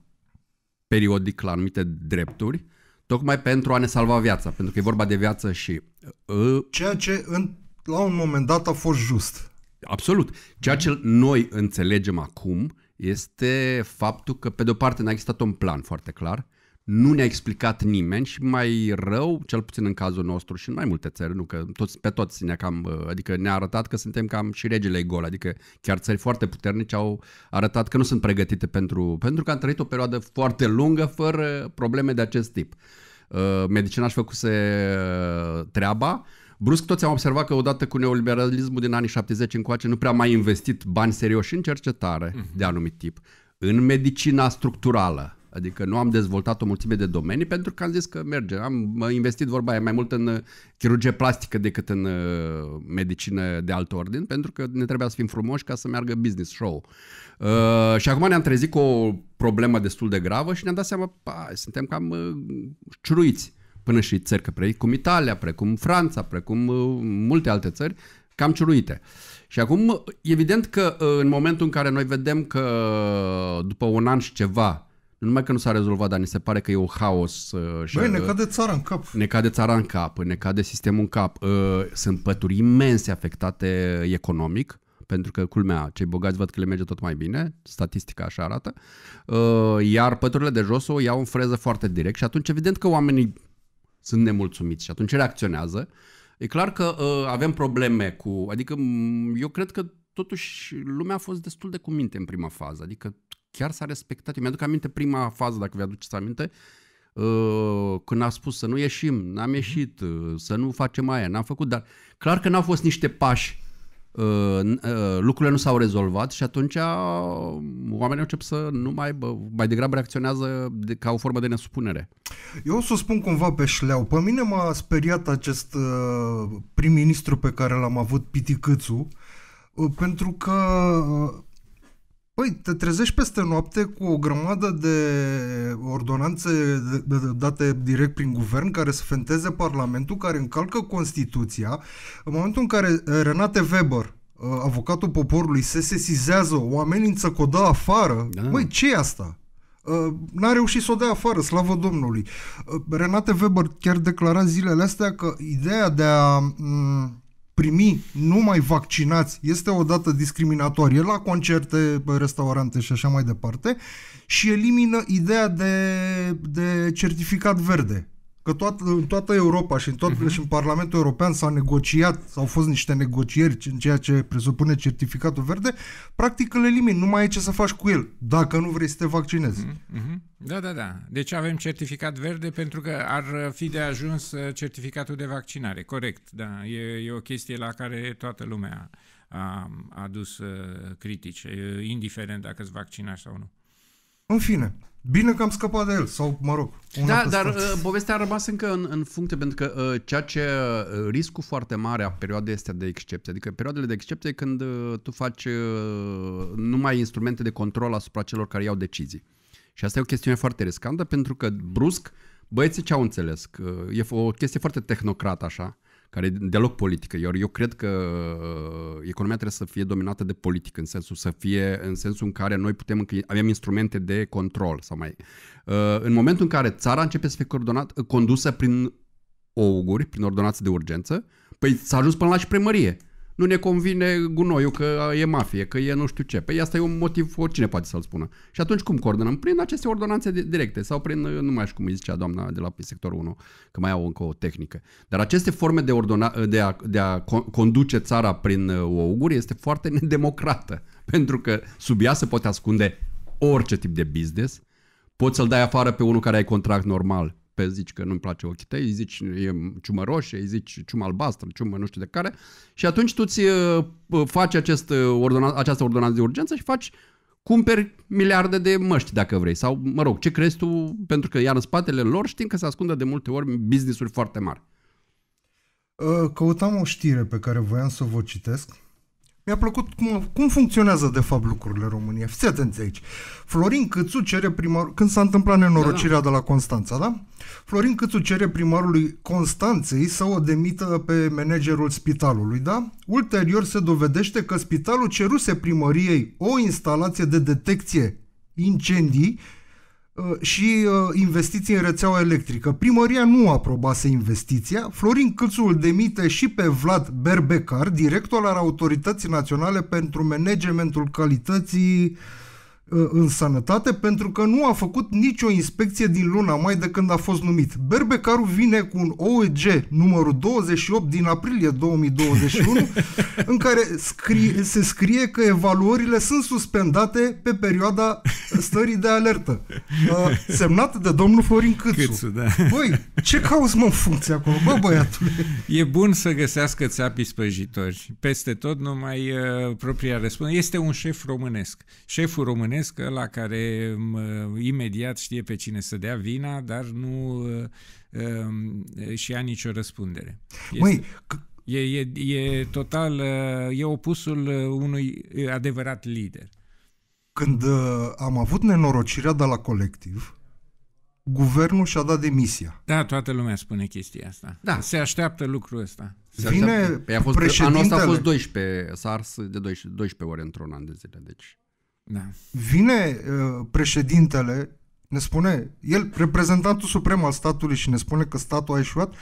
periodic la anumite drepturi, tocmai pentru a ne salva viața, pentru că e vorba de viață și... Uh, Ceea ce în, la un moment dat a fost just. Absolut. Ceea ce noi înțelegem acum este faptul că, pe de-o parte, n-a existat un plan foarte clar, nu ne-a explicat nimeni și mai rău, cel puțin în cazul nostru și în mai multe țări, nu că toți, pe toți ne cam, uh, adică ne-a arătat că suntem cam și regele gol, adică chiar țări foarte puternice au arătat că nu sunt pregătite pentru, pentru că am trăit o perioadă foarte lungă fără probleme de acest tip. Uh, medicina și făcuse uh, treaba, Brusc toți am observat că odată cu neoliberalismul din anii 70 încoace nu prea mai investit bani serioși în cercetare uh-huh. de anumit tip, în medicina structurală. Adică nu am dezvoltat o mulțime de domenii pentru că am zis că merge. Am investit vorba aia mai mult în uh, chirurgie plastică decât în uh, medicină de alt ordin pentru că ne trebuia să fim frumoși ca să meargă business show. Uh, și acum ne-am trezit cu o problemă destul de gravă și ne-am dat seama, pa, suntem cam uh, ciuruiți până și țări că precum Italia, precum Franța, precum uh, multe alte țări, cam ciuruite. Și acum, evident că uh, în momentul în care noi vedem că uh, după un an și ceva, nu numai că nu s-a rezolvat, dar ni se pare că e un haos. Și Băi, ne cade țara în cap. Ne cade țara în cap, ne cade sistemul în cap. Sunt pături imense afectate economic, pentru că, culmea, cei bogați văd că le merge tot mai bine, statistica așa arată, iar păturile de jos o iau în freză foarte direct și atunci evident că oamenii sunt nemulțumiți și atunci reacționează. E clar că uh, avem probleme cu, adică eu cred că totuși lumea a fost destul de cu minte în prima fază, adică chiar s-a respectat. Eu mi-aduc aminte prima fază, dacă vi-aduceți aminte, uh, când a spus să nu ieșim, n-am ieșit, uh, să nu facem aia, n-am făcut, dar clar că n-au fost niște pași lucrurile nu s-au rezolvat și atunci uh, oamenii încep să nu mai, mai degrabă reacționează de, ca o formă de nesupunere. Eu o să spun cumva pe șleau. Pe mine m-a speriat acest uh, prim-ministru pe care l-am avut, Piticâțu, uh, pentru că Păi, te trezești peste noapte cu o grămadă de ordonanțe date direct prin guvern care să fenteze Parlamentul, care încalcă Constituția. În momentul în care eh, Renate Weber, eh, avocatul poporului, se sesizează, o amenință că o dă afară, da. măi, ce e asta? Eh, n-a reușit să o dea afară, slavă Domnului. Renate Weber chiar declara zilele astea că ideea de a m- mm, primi numai vaccinați este odată discriminatorie la concerte, pe restaurante și așa mai departe și elimină ideea de, de certificat verde că toată, în toată Europa și în, tot, uh-huh. și în Parlamentul European s au negociat, au fost niște negocieri în ceea ce presupune certificatul verde, practic îl elimini, nu mai ai ce să faci cu el, dacă nu vrei să te vaccinezi. Uh-huh. Da, da, da. Deci avem certificat verde pentru că ar fi de ajuns uh, certificatul de vaccinare, corect, da. E, e o chestie la care toată lumea a adus uh, critici, uh, indiferent dacă îți vaccinați sau nu. În fine, Bine că am scăpat de el, sau mă rog. Da, dar uh, povestea a rămas încă în, în funcție, pentru că uh, ceea ce uh, riscul foarte mare a perioadei este de excepție, adică perioadele de excepție când uh, tu faci uh, numai instrumente de control asupra celor care iau decizii. Și asta e o chestiune foarte riscantă, pentru că brusc băieții ce au înțeles? Că e o chestie foarte tehnocrat așa care e deloc politică. Iar eu cred că uh, economia trebuie să fie dominată de politică, în sensul să fie în sensul în care noi putem avem instrumente de control sau mai. Uh, în momentul în care țara începe să fie coordonat, condusă prin auguri, prin ordonații de urgență, păi s-a ajuns până la și primărie nu ne convine gunoiul că e mafie, că e nu știu ce. Păi asta e un motiv, oricine poate să-l spună. Și atunci cum coordonăm? Prin aceste ordonanțe directe sau prin, nu mai știu cum îi zicea doamna de la sectorul 1, că mai au încă o tehnică. Dar aceste forme de, ordona- de, a, de a conduce țara prin uh, ouguri este foarte nedemocrată, (laughs) pentru că sub ea se poate ascunde orice tip de business, poți să-l dai afară pe unul care ai contract normal, pe zici că nu-mi place ochii tăi, îi zici e ciumă roșie, îi zici ciumă albastră, ciumă nu știu de care și atunci tu ți uh, faci acest uh, ordona- această ordonanță de urgență și faci cumperi miliarde de măști dacă vrei sau, mă rog, ce crezi tu, pentru că iar în spatele lor știm că se ascundă de multe ori business-uri foarte mari. Uh, căutam o știre pe care voiam să vă citesc mi-a plăcut cum, cum funcționează de fapt lucrurile în România. Fiți atenți aici. Florin Câțu cere primar... Când s-a întâmplat nenorocirea da, da. de la Constanța, da? Florin Câțu cere primarului Constanței să o demită pe managerul spitalului, da? Ulterior se dovedește că spitalul ceruse primăriei o instalație de detecție incendii Uh, și uh, investiții în rețeaua electrică. Primăria nu aprobase investiția. Florin Câțu îl demite și pe Vlad Berbecar, director al Autorității Naționale pentru Managementul Calității uh, Uh, în sănătate pentru că nu a făcut nicio inspecție din luna mai de când a fost numit. Berbecaru vine cu un OEG numărul 28 din aprilie 2021 (laughs) în care scrie, se scrie că evaluările sunt suspendate pe perioada stării de alertă. Uh, semnat de domnul Florin Câțu. Câțu da. Băi, ce cauți mă în funcție acolo? Bă, băiatule! E bun să găsească țapii spăjitori. Peste tot numai uh, propria răspundere. Este un șef românesc. Șeful românesc românesc, la care imediat știe pe cine să dea vina, dar nu ă, ă, și ia nicio răspundere. Este... Măi, E, e, e total, ă, e opusul unui adevărat lider. Când am avut nenorocirea de la colectiv, guvernul și-a dat demisia. Da, toată lumea spune chestia asta. Da. Se așteaptă lucrul ăsta. Se Vine așteaptă. Păi a fost, președintele... Anul ăsta a fost 12, s-a ars de 12, 12 ore într-un an de zile, deci... Da. Vine uh, președintele, ne spune, el, reprezentantul suprem al statului și ne spune că statul a ieșuat,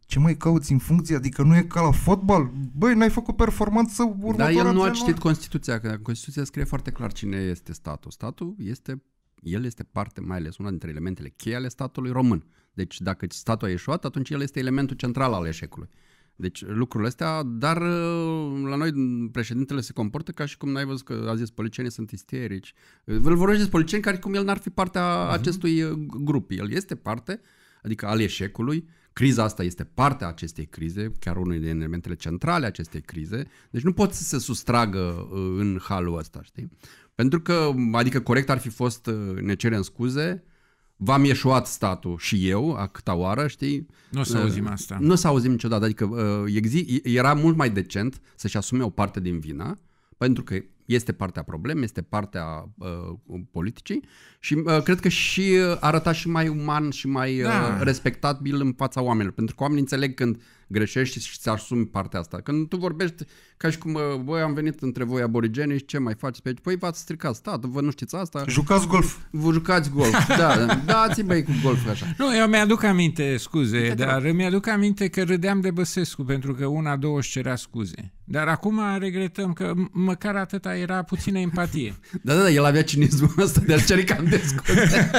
ce mai cauți în funcție? Adică nu e ca la fotbal? Băi, n-ai făcut performanță următoarea Dar el nu a citit Constituția, că Constituția scrie foarte clar cine este statul. Statul este, el este parte, mai ales una dintre elementele cheie ale statului român. Deci dacă statul a ieșuat, atunci el este elementul central al eșecului. Deci lucrurile astea, dar uh, la noi mm, președintele se comportă ca și cum n-ai văzut că a zis policienii sunt isterici. Îl uh, vorbește despre policieni care cum el n-ar fi partea uh-huh. acestui uh, grup. El este parte, adică al eșecului, criza asta este partea acestei crize, chiar unul din elementele centrale acestei crize, deci nu pot să se sustragă în halul ăsta, știi? Pentru că, adică corect ar fi fost ne cerem scuze, uh, v-am ieșuat statul și eu, a câta oară, știi? Nu o să eh, auzim asta. Nu o să auzim niciodată. Adică eh, era mult mai decent să-și asume o parte din vina, pentru că este partea problemei, este partea eh, politicii și cred că și arăta și mai uman și mai da. respectabil în fața oamenilor. Pentru că oamenii înțeleg când greșești și să asumi partea asta. Când tu vorbești ca și cum, voi am venit între voi aborigeni și ce mai faceți pe aici? Păi v-ați stricat stat, vă nu știți asta? Jucați golf. Vă jucați golf, (laughs) da. da. Dați băi cu golf așa. Nu, eu mi-aduc aminte, scuze, de dar că... mi-aduc aminte că râdeam de Băsescu pentru că una, două își cerea scuze. Dar acum regretăm că măcar atâta era puțină empatie. (laughs) da, da, da, el avea cinismul ăsta de a ceri cam de scuze.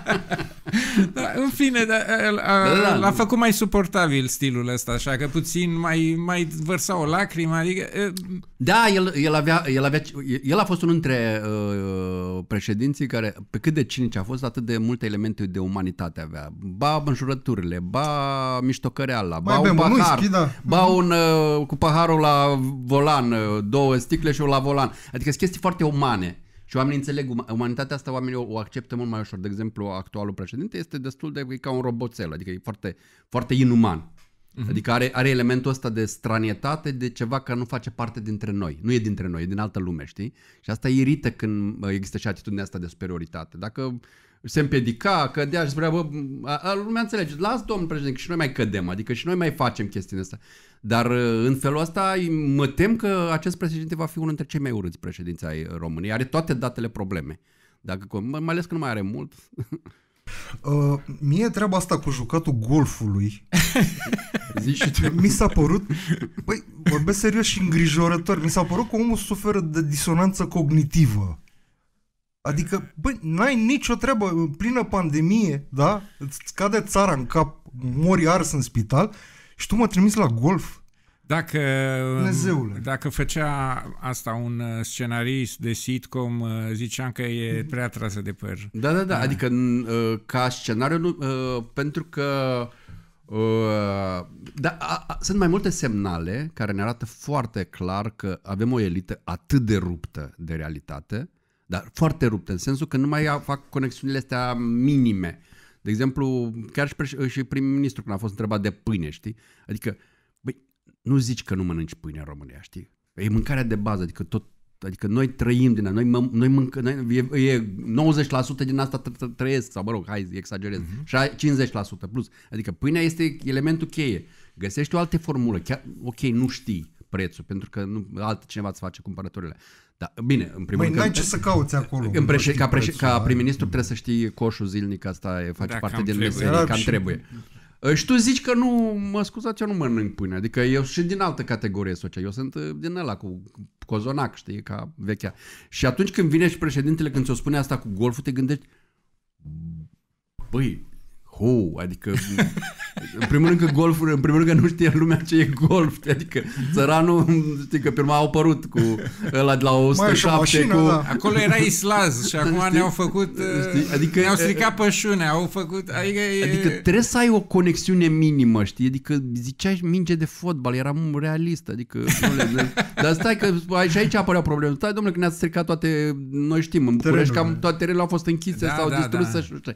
(laughs) da, în fine, da, l-a, da, da, da. l-a făcut mai suportabil Steve stilul ăsta, așa că puțin mai, mai vărsa o lacrimă, adică... Da, el, el, avea, el, avea, el a fost unul dintre uh, președinții care, pe cât de cinici a fost, atât de multe elemente de umanitate avea. Ba înjurăturile, ba miștocăreala, ba un pahar, schi, da. ba un uh, cu paharul la volan, uh, două sticle și o la volan. Adică sunt chestii foarte umane. Și oamenii înțeleg, umanitatea asta oamenii o, o acceptă mult mai ușor. De exemplu, actualul președinte este destul de e ca un roboțel, adică e foarte, foarte inuman. Uh-huh. Adică are, are elementul ăsta de stranietate, de ceva care nu face parte dintre noi. Nu e dintre noi, e din altă lume, știi? Și asta irită când există și atitudinea asta de superioritate. Dacă se împiedica, cădea și spunea, bă, lumea înțelege, las domnul președinte, și noi mai cădem, adică și noi mai facem chestiile astea. Dar ă, în felul ăsta mă tem că acest președinte va fi unul dintre cei mai urâți președinți ai României. Are toate datele probleme. Dacă, mai ales că nu mai are mult. (laughs) Uh, mie treaba asta cu jucatul golfului (laughs) Zici tu. mi s-a părut, băi, vorbesc serios și îngrijorător, mi s-a părut că omul suferă de disonanță cognitivă. Adică, băi, n-ai nicio treabă, în plină pandemie, da? Îți cade țara în cap, mori ars în spital și tu mă trimiți la golf. Dacă, Dumnezeule. dacă făcea asta un uh, scenarist de sitcom, uh, ziceam că e prea trasă de păr. Da, da, da, da. adică uh, ca scenariu, pentru că da, sunt mai multe semnale care ne arată foarte clar că avem o elită atât de ruptă de realitate, dar foarte ruptă, în sensul că nu mai fac conexiunile astea minime. De exemplu, chiar și, prim-ministru când a fost întrebat de pâine, știi? Adică nu zici că nu mănânci pâine în România, știi? E mâncarea de bază, adică tot Adică noi trăim din noi, mă, noi mâncă, noi, e, e 90% din asta trăiesc, sau mă rog, hai, exagerez, mhm. uh-huh. 50% plus. Adică pâinea este elementul cheie. Găsești o altă formulă, chiar, ok, nu știi prețul, pentru că nu, altcineva îți face cumpărăturile. Da, bine, în primul rând... n-ai ce să cauți acolo. În preș- ca, preș- ca prim-ministru trebuie să știi coșul zilnic, asta e, face da, parte din meserie, cam trebuie. Și... Ă, și tu zici că nu, mă scuzați, eu nu mănânc pâine. Adică eu sunt și din altă categorie socială. Eu sunt uh, din ăla cu cozonac, știi, ca vechea. Și atunci când vine și președintele, când ți-o spune asta cu golful, te gândești, băi, ho, adică în primul rând că golful, în primul rând că nu știe lumea ce e golf, adică țăranul, știi că prima au apărut cu ăla de la 107 Mai, cu... Da. Acolo era islaz și acum știi? ne-au făcut, știi? Uh, adică, ne-au stricat pășunea, au făcut, adică, e... adică trebuie să ai o conexiune minimă, știi, adică ziceai minge de fotbal, eram realist, adică, dar stai că și aici apărea probleme, stai domnule că ne-ați stricat toate, noi știm, în București cam toate terenurile au fost închise da, sau da, distruse da. și nu știu.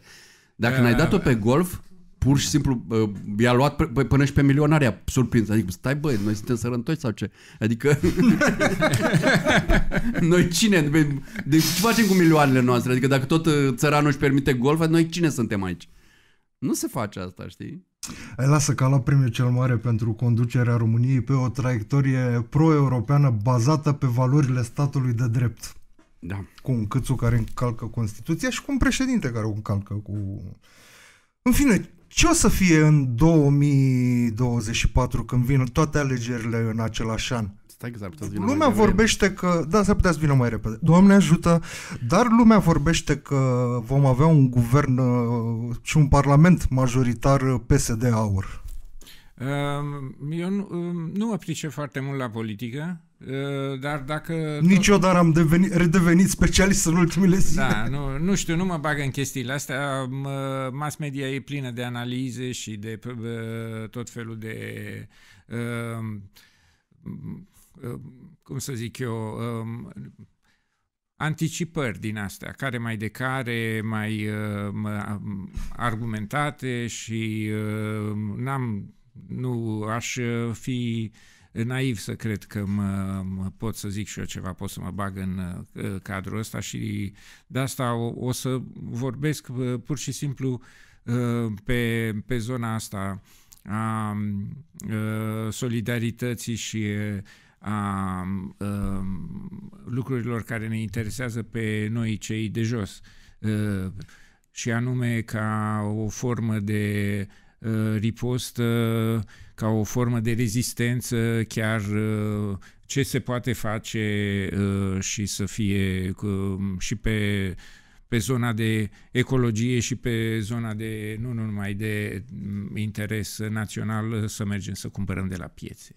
Dacă n-ai dat-o pe golf, pur și simplu uh, i-a luat până și pe milionaria surprins. Adică, stai băi, noi suntem sărăntoși sau ce? Adică, (laughs) noi cine? de ce facem cu milioanele noastre? Adică dacă tot uh, țăranul își permite golf, noi cine suntem aici? Nu se face asta, știi? Ai lasă ca la primul cel mare pentru conducerea României pe o traiectorie pro-europeană bazată pe valorile statului de drept. Da. Cu un câțu care încalcă Constituția și cu un președinte care o încalcă cu... În fine, ce o să fie în 2024 când vin toate alegerile în același an? Stai că s-ar putea să vină lumea mai vorbește că, da, s-ar putea să vină mai repede. Doamne ajută, dar lumea vorbește că vom avea un guvern uh, și un parlament majoritar uh, PSD aur. Eu nu, um, nu pricep foarte mult la politică, Eh, dar dacă... Niciodată am devenit, redevenit specialist în ultimele zile. Da, nu, nu știu, nu mă bag în chestiile astea. Mass media e plină de analize și de eh, tot felul de... Ehm, eh, cum să zic eu ehm, anticipări din astea, care mai de care, mai uh, argumentate și uh, n-am, nu aș fi naiv să cred că mă, mă pot să zic și eu ceva, pot să mă bag în uh, cadrul ăsta și de asta o, o să vorbesc uh, pur și simplu uh, pe, pe zona asta a um, solidarității și a, um, uh, lucrurilor care ne interesează pe noi cei de jos și anume ca o formă de ripostă ca o formă de rezistență chiar uh, ce se poate face uh, și să fie uh, și pe pe zona de ecologie și pe zona de, nu numai de mm, interes național, să mergem să cumpărăm de la piețe.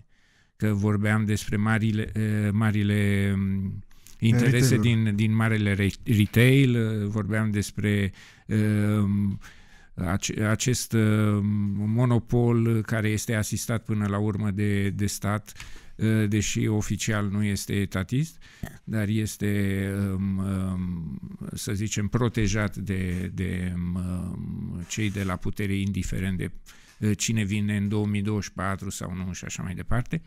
Că vorbeam despre marile, marile mm, interese din, din marele retail, vorbeam despre Uh, acest uh, monopol care este asistat până la urmă de, de stat, uh, deși oficial nu este etatist, dar este, um, um, să zicem, protejat de, de um, cei de la putere, indiferent de uh, cine vine în 2024 sau nu și așa mai departe.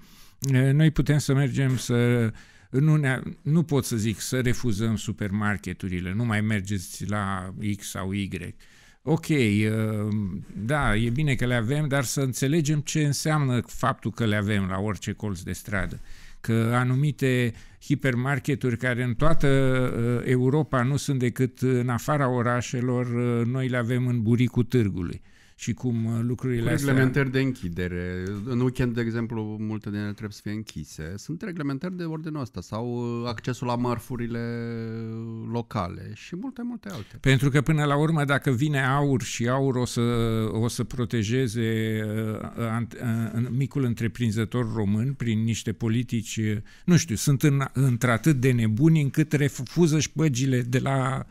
Noi putem să mergem să nu, ne, nu pot să zic să refuzăm supermarketurile, nu mai mergeți la X sau Y, ok, ehm, da, e bine că le avem, dar să înțelegem ce înseamnă faptul că le avem la orice colț de stradă. Că anumite hipermarketuri care în toată eh, Europa nu sunt decât în afara orașelor, eh, noi le avem în buricul târgului și cum uh, lucrurile cu Reglementări de închidere. În weekend, de exemplu, multe din ele trebuie să fie închise. Sunt reglementări de ordinul ăsta sau uh, accesul la mărfurile locale și multe, multe alte. Pentru că până la urmă, dacă vine aur și aur o să, o să protejeze uh, micul întreprinzător român prin niște politici, nu știu, sunt în, într-atât de nebuni încât refuză șpăgile de la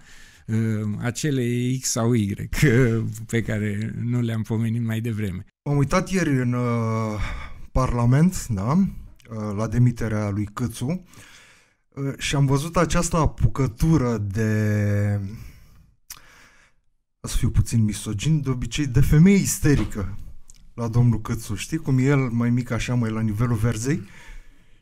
Uh, acele X sau Y (laughs) uh, pe care nu le-am pomenit mai devreme. Am uitat ieri în uh, Parlament, da, uh, la demiterea lui Cățu și am văzut această apucătură de să fiu puțin misogin, de obicei de femeie isterică la domnul Cățu, știi? Cum e el mai mic așa, mai la nivelul verzei, uh,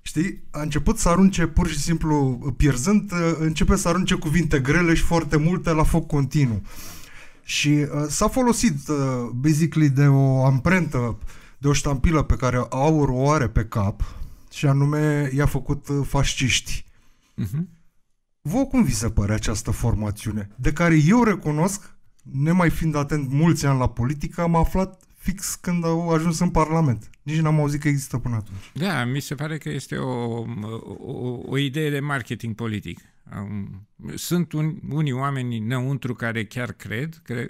Știi? A început să arunce pur și simplu pierzând, uh, începe să arunce cuvinte grele și foarte multe la foc continuu. Și uh, s-a folosit uh, basically de o amprentă, de o ștampilă pe care aur o are pe cap și anume i-a făcut uh, fasciști. Uh-huh. Mhm. Vă cum vi se pare această formațiune? De care eu recunosc, nemai fiind atent mulți ani la politică, am aflat fix când au ajuns în Parlament. Nici n-am auzit că există până atunci. Da, mi se pare că este o, o, o idee de marketing politic. Sunt un, unii oameni înăuntru care chiar cred, că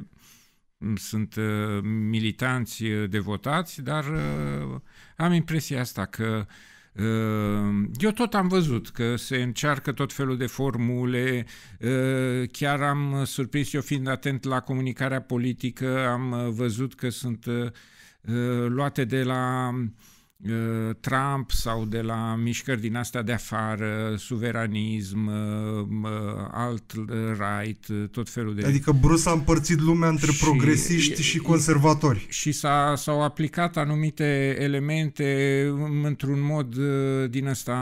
sunt uh, militanți uh, devotați, dar uh, am impresia asta că uh, Ehm, eu tot am văzut că se încearcă tot felul de formule, ehm, chiar am uh, surprins, eu fiind atent la comunicarea politică, am uh, văzut că sunt uh, luate de la uh, Ă, Trump sau de la mișcări din astea de afară, suveranism, ă, ă, alt-right, tot felul de... Adică Bruce a împărțit lumea între și, progresiști și conservatori. Și s-a, s-au aplicat anumite elemente într-un mod din ăsta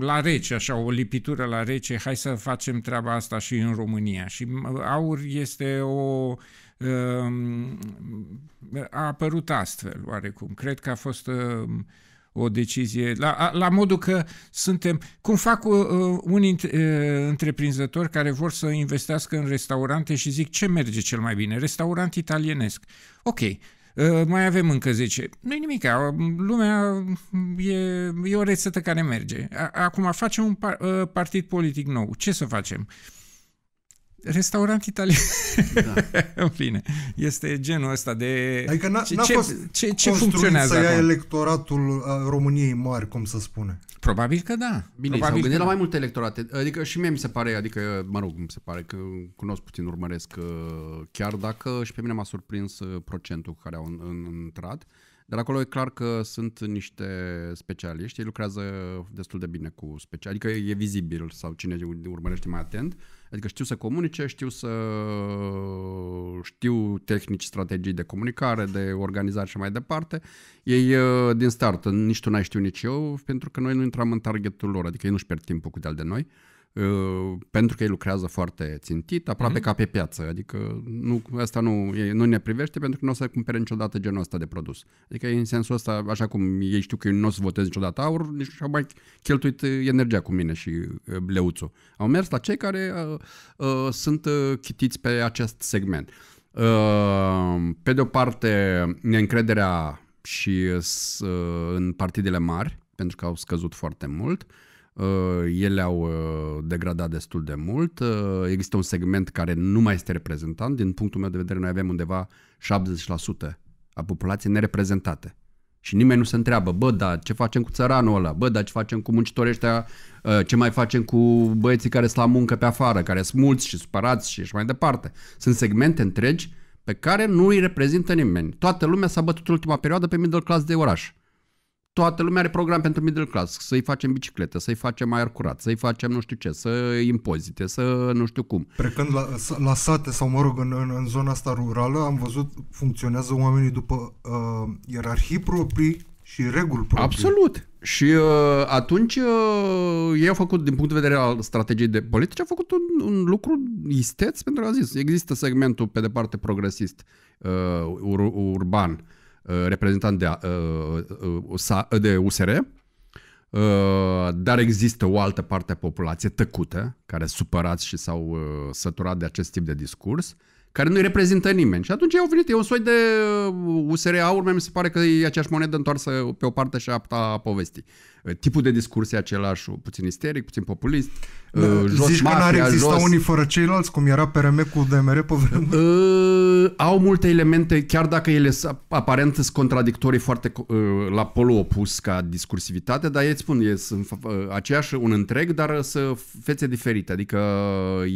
la rece, așa, o lipitură la rece, hai să facem treaba asta și în România. Și aur este o Ehm, a apărut astfel, oarecum. Cred că a fost ehm, o decizie, la, la modul că suntem, cum fac uh, uh unii uh, întreprinzători care vor să investească în restaurante și zic ce merge cel mai bine, restaurant italienesc. Ok, uh, mai avem încă 10. Nu-i nimic, uh, lumea mm, e, e o rețetă care merge. Acum facem un par, uh, partid politic nou, ce să facem? Uh, Restaurant italian. Da. În (laughs) fine. Este genul ăsta de... Adică n-a, n-a ce, fost ce, ce funcționează să ia acum? electoratul uh, României mari, cum să spune. Probabil că da. Bine, Probabil s-au gândit la da. mai multe electorate. Adică și mie mi se pare, adică, mă rog, mi se pare că cunosc puțin, urmăresc, uh, chiar dacă și pe mine m-a surprins uh, procentul care au intrat. Dar acolo e clar că sunt niște specialiști, ei lucrează destul de bine cu specialiști, adică e vizibil sau cine urmărește mai atent Adică știu să comunice, știu să știu tehnici, strategii de comunicare, de organizare și mai departe. Ei ă, din start, nici tu n-ai știu nici eu, pentru că noi nu intram în targetul lor, adică ei nu-și pierd timpul cu de-al de noi. Uh, Ă, pentru că ei lucrează foarte țintit, aproape mm-hmm. ca pe piață. Adică nu, asta nu, nu ne privește pentru că nu o să cumpere niciodată genul ăsta de produs. Adică în sensul ăsta, așa cum ei știu că eu nu o să votez niciodată aur, nici au mai cheltuit energia cu mine și ă, leuțul. Au mers la cei care uh, uh, sunt chitiți pe acest segment. Uh, pe de o parte, neîncrederea și uh, în partidele mari, pentru că au scăzut foarte mult. Uh, Uh, ele au uh, degradat destul de mult. Uh, există un segment care nu mai este reprezentant. Din punctul meu de vedere, noi avem undeva 70% a populației nereprezentate. Și nimeni nu se întreabă, bă, da, ce facem cu țăranul ăla? Bă, da, ce facem cu muncitorii ăștia? Ce mai facem cu băieții care sunt la muncă pe afară, care sunt mulți și supărați și așa mai departe? Sunt segmente întregi pe care nu îi reprezintă nimeni. Toată lumea s-a bătut ultima perioadă pe middle class de oraș toată lumea are program pentru middle class, să-i facem bicicletă, să-i facem aer curat, să-i facem nu știu ce, să impozite, să nu știu cum. Precând la, la sate sau, mă rog, în, în, în zona asta rurală, am văzut, funcționează oamenii după uh, ierarhii proprii și reguli proprii. Absolut. Și uh, atunci uh, ei au făcut, din punct de vedere al strategiei de politice, au făcut un, un lucru isteț pentru că a zis, există segmentul pe de parte progresist uh, ur- urban Uh, reprezentant de, uh, uh, de USR, dar există o altă parte a populației tăcută, care supărați și s-au săturat de acest tip de discurs, care nu-i reprezintă nimeni. Și atunci au venit, e un soi de USR aur, mi se pare că e aceeași monedă întoarsă pe o parte și a povestii tipul de discurs e același, puțin isteric, puțin populist, da, jos uh, Zici mafia, că n-ar exista jos... unii fără ceilalți, cum era PRM cu DMR pe vreme? Uh, au multe elemente, chiar dacă ele aparent sunt contradictorii foarte uh, la polul opus ca discursivitate, dar ei spun, e, sunt uh, aceeași un întreg, dar sunt fețe diferite, adică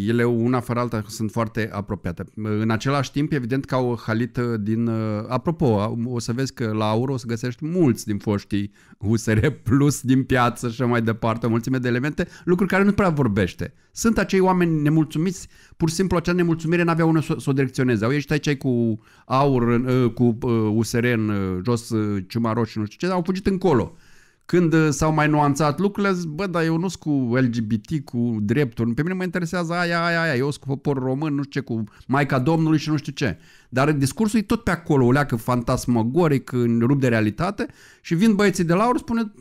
ele una fără alta sunt foarte apropiate. Uh, în același timp, evident că au halit uh, din... Apropo, o să vezi că la Auro o să găsești mulți din foștii USR Plus produs din piață și mai departe, o mulțime de elemente, lucruri care nu prea vorbește. Sunt acei oameni nemulțumiți, pur și simplu acea nemulțumire n-avea unde să, să o direcționeze. Au ieșit aici cu aur, cu USR uh, în uh, jos, uh, ciuma roșu, nu știu ce, au fugit încolo. Când s-au mai nuanțat lucrurile, zic, bă, dar eu nu sunt cu LGBT, cu drepturi, pe mine mă interesează aia, aia, aia, eu sunt cu poporul român, nu știu ce, cu Maica Domnului și nu știu ce. Dar discursul e tot pe acolo, o leacă fantasmagoric, rup de realitate și vin băieții de la aur, spune,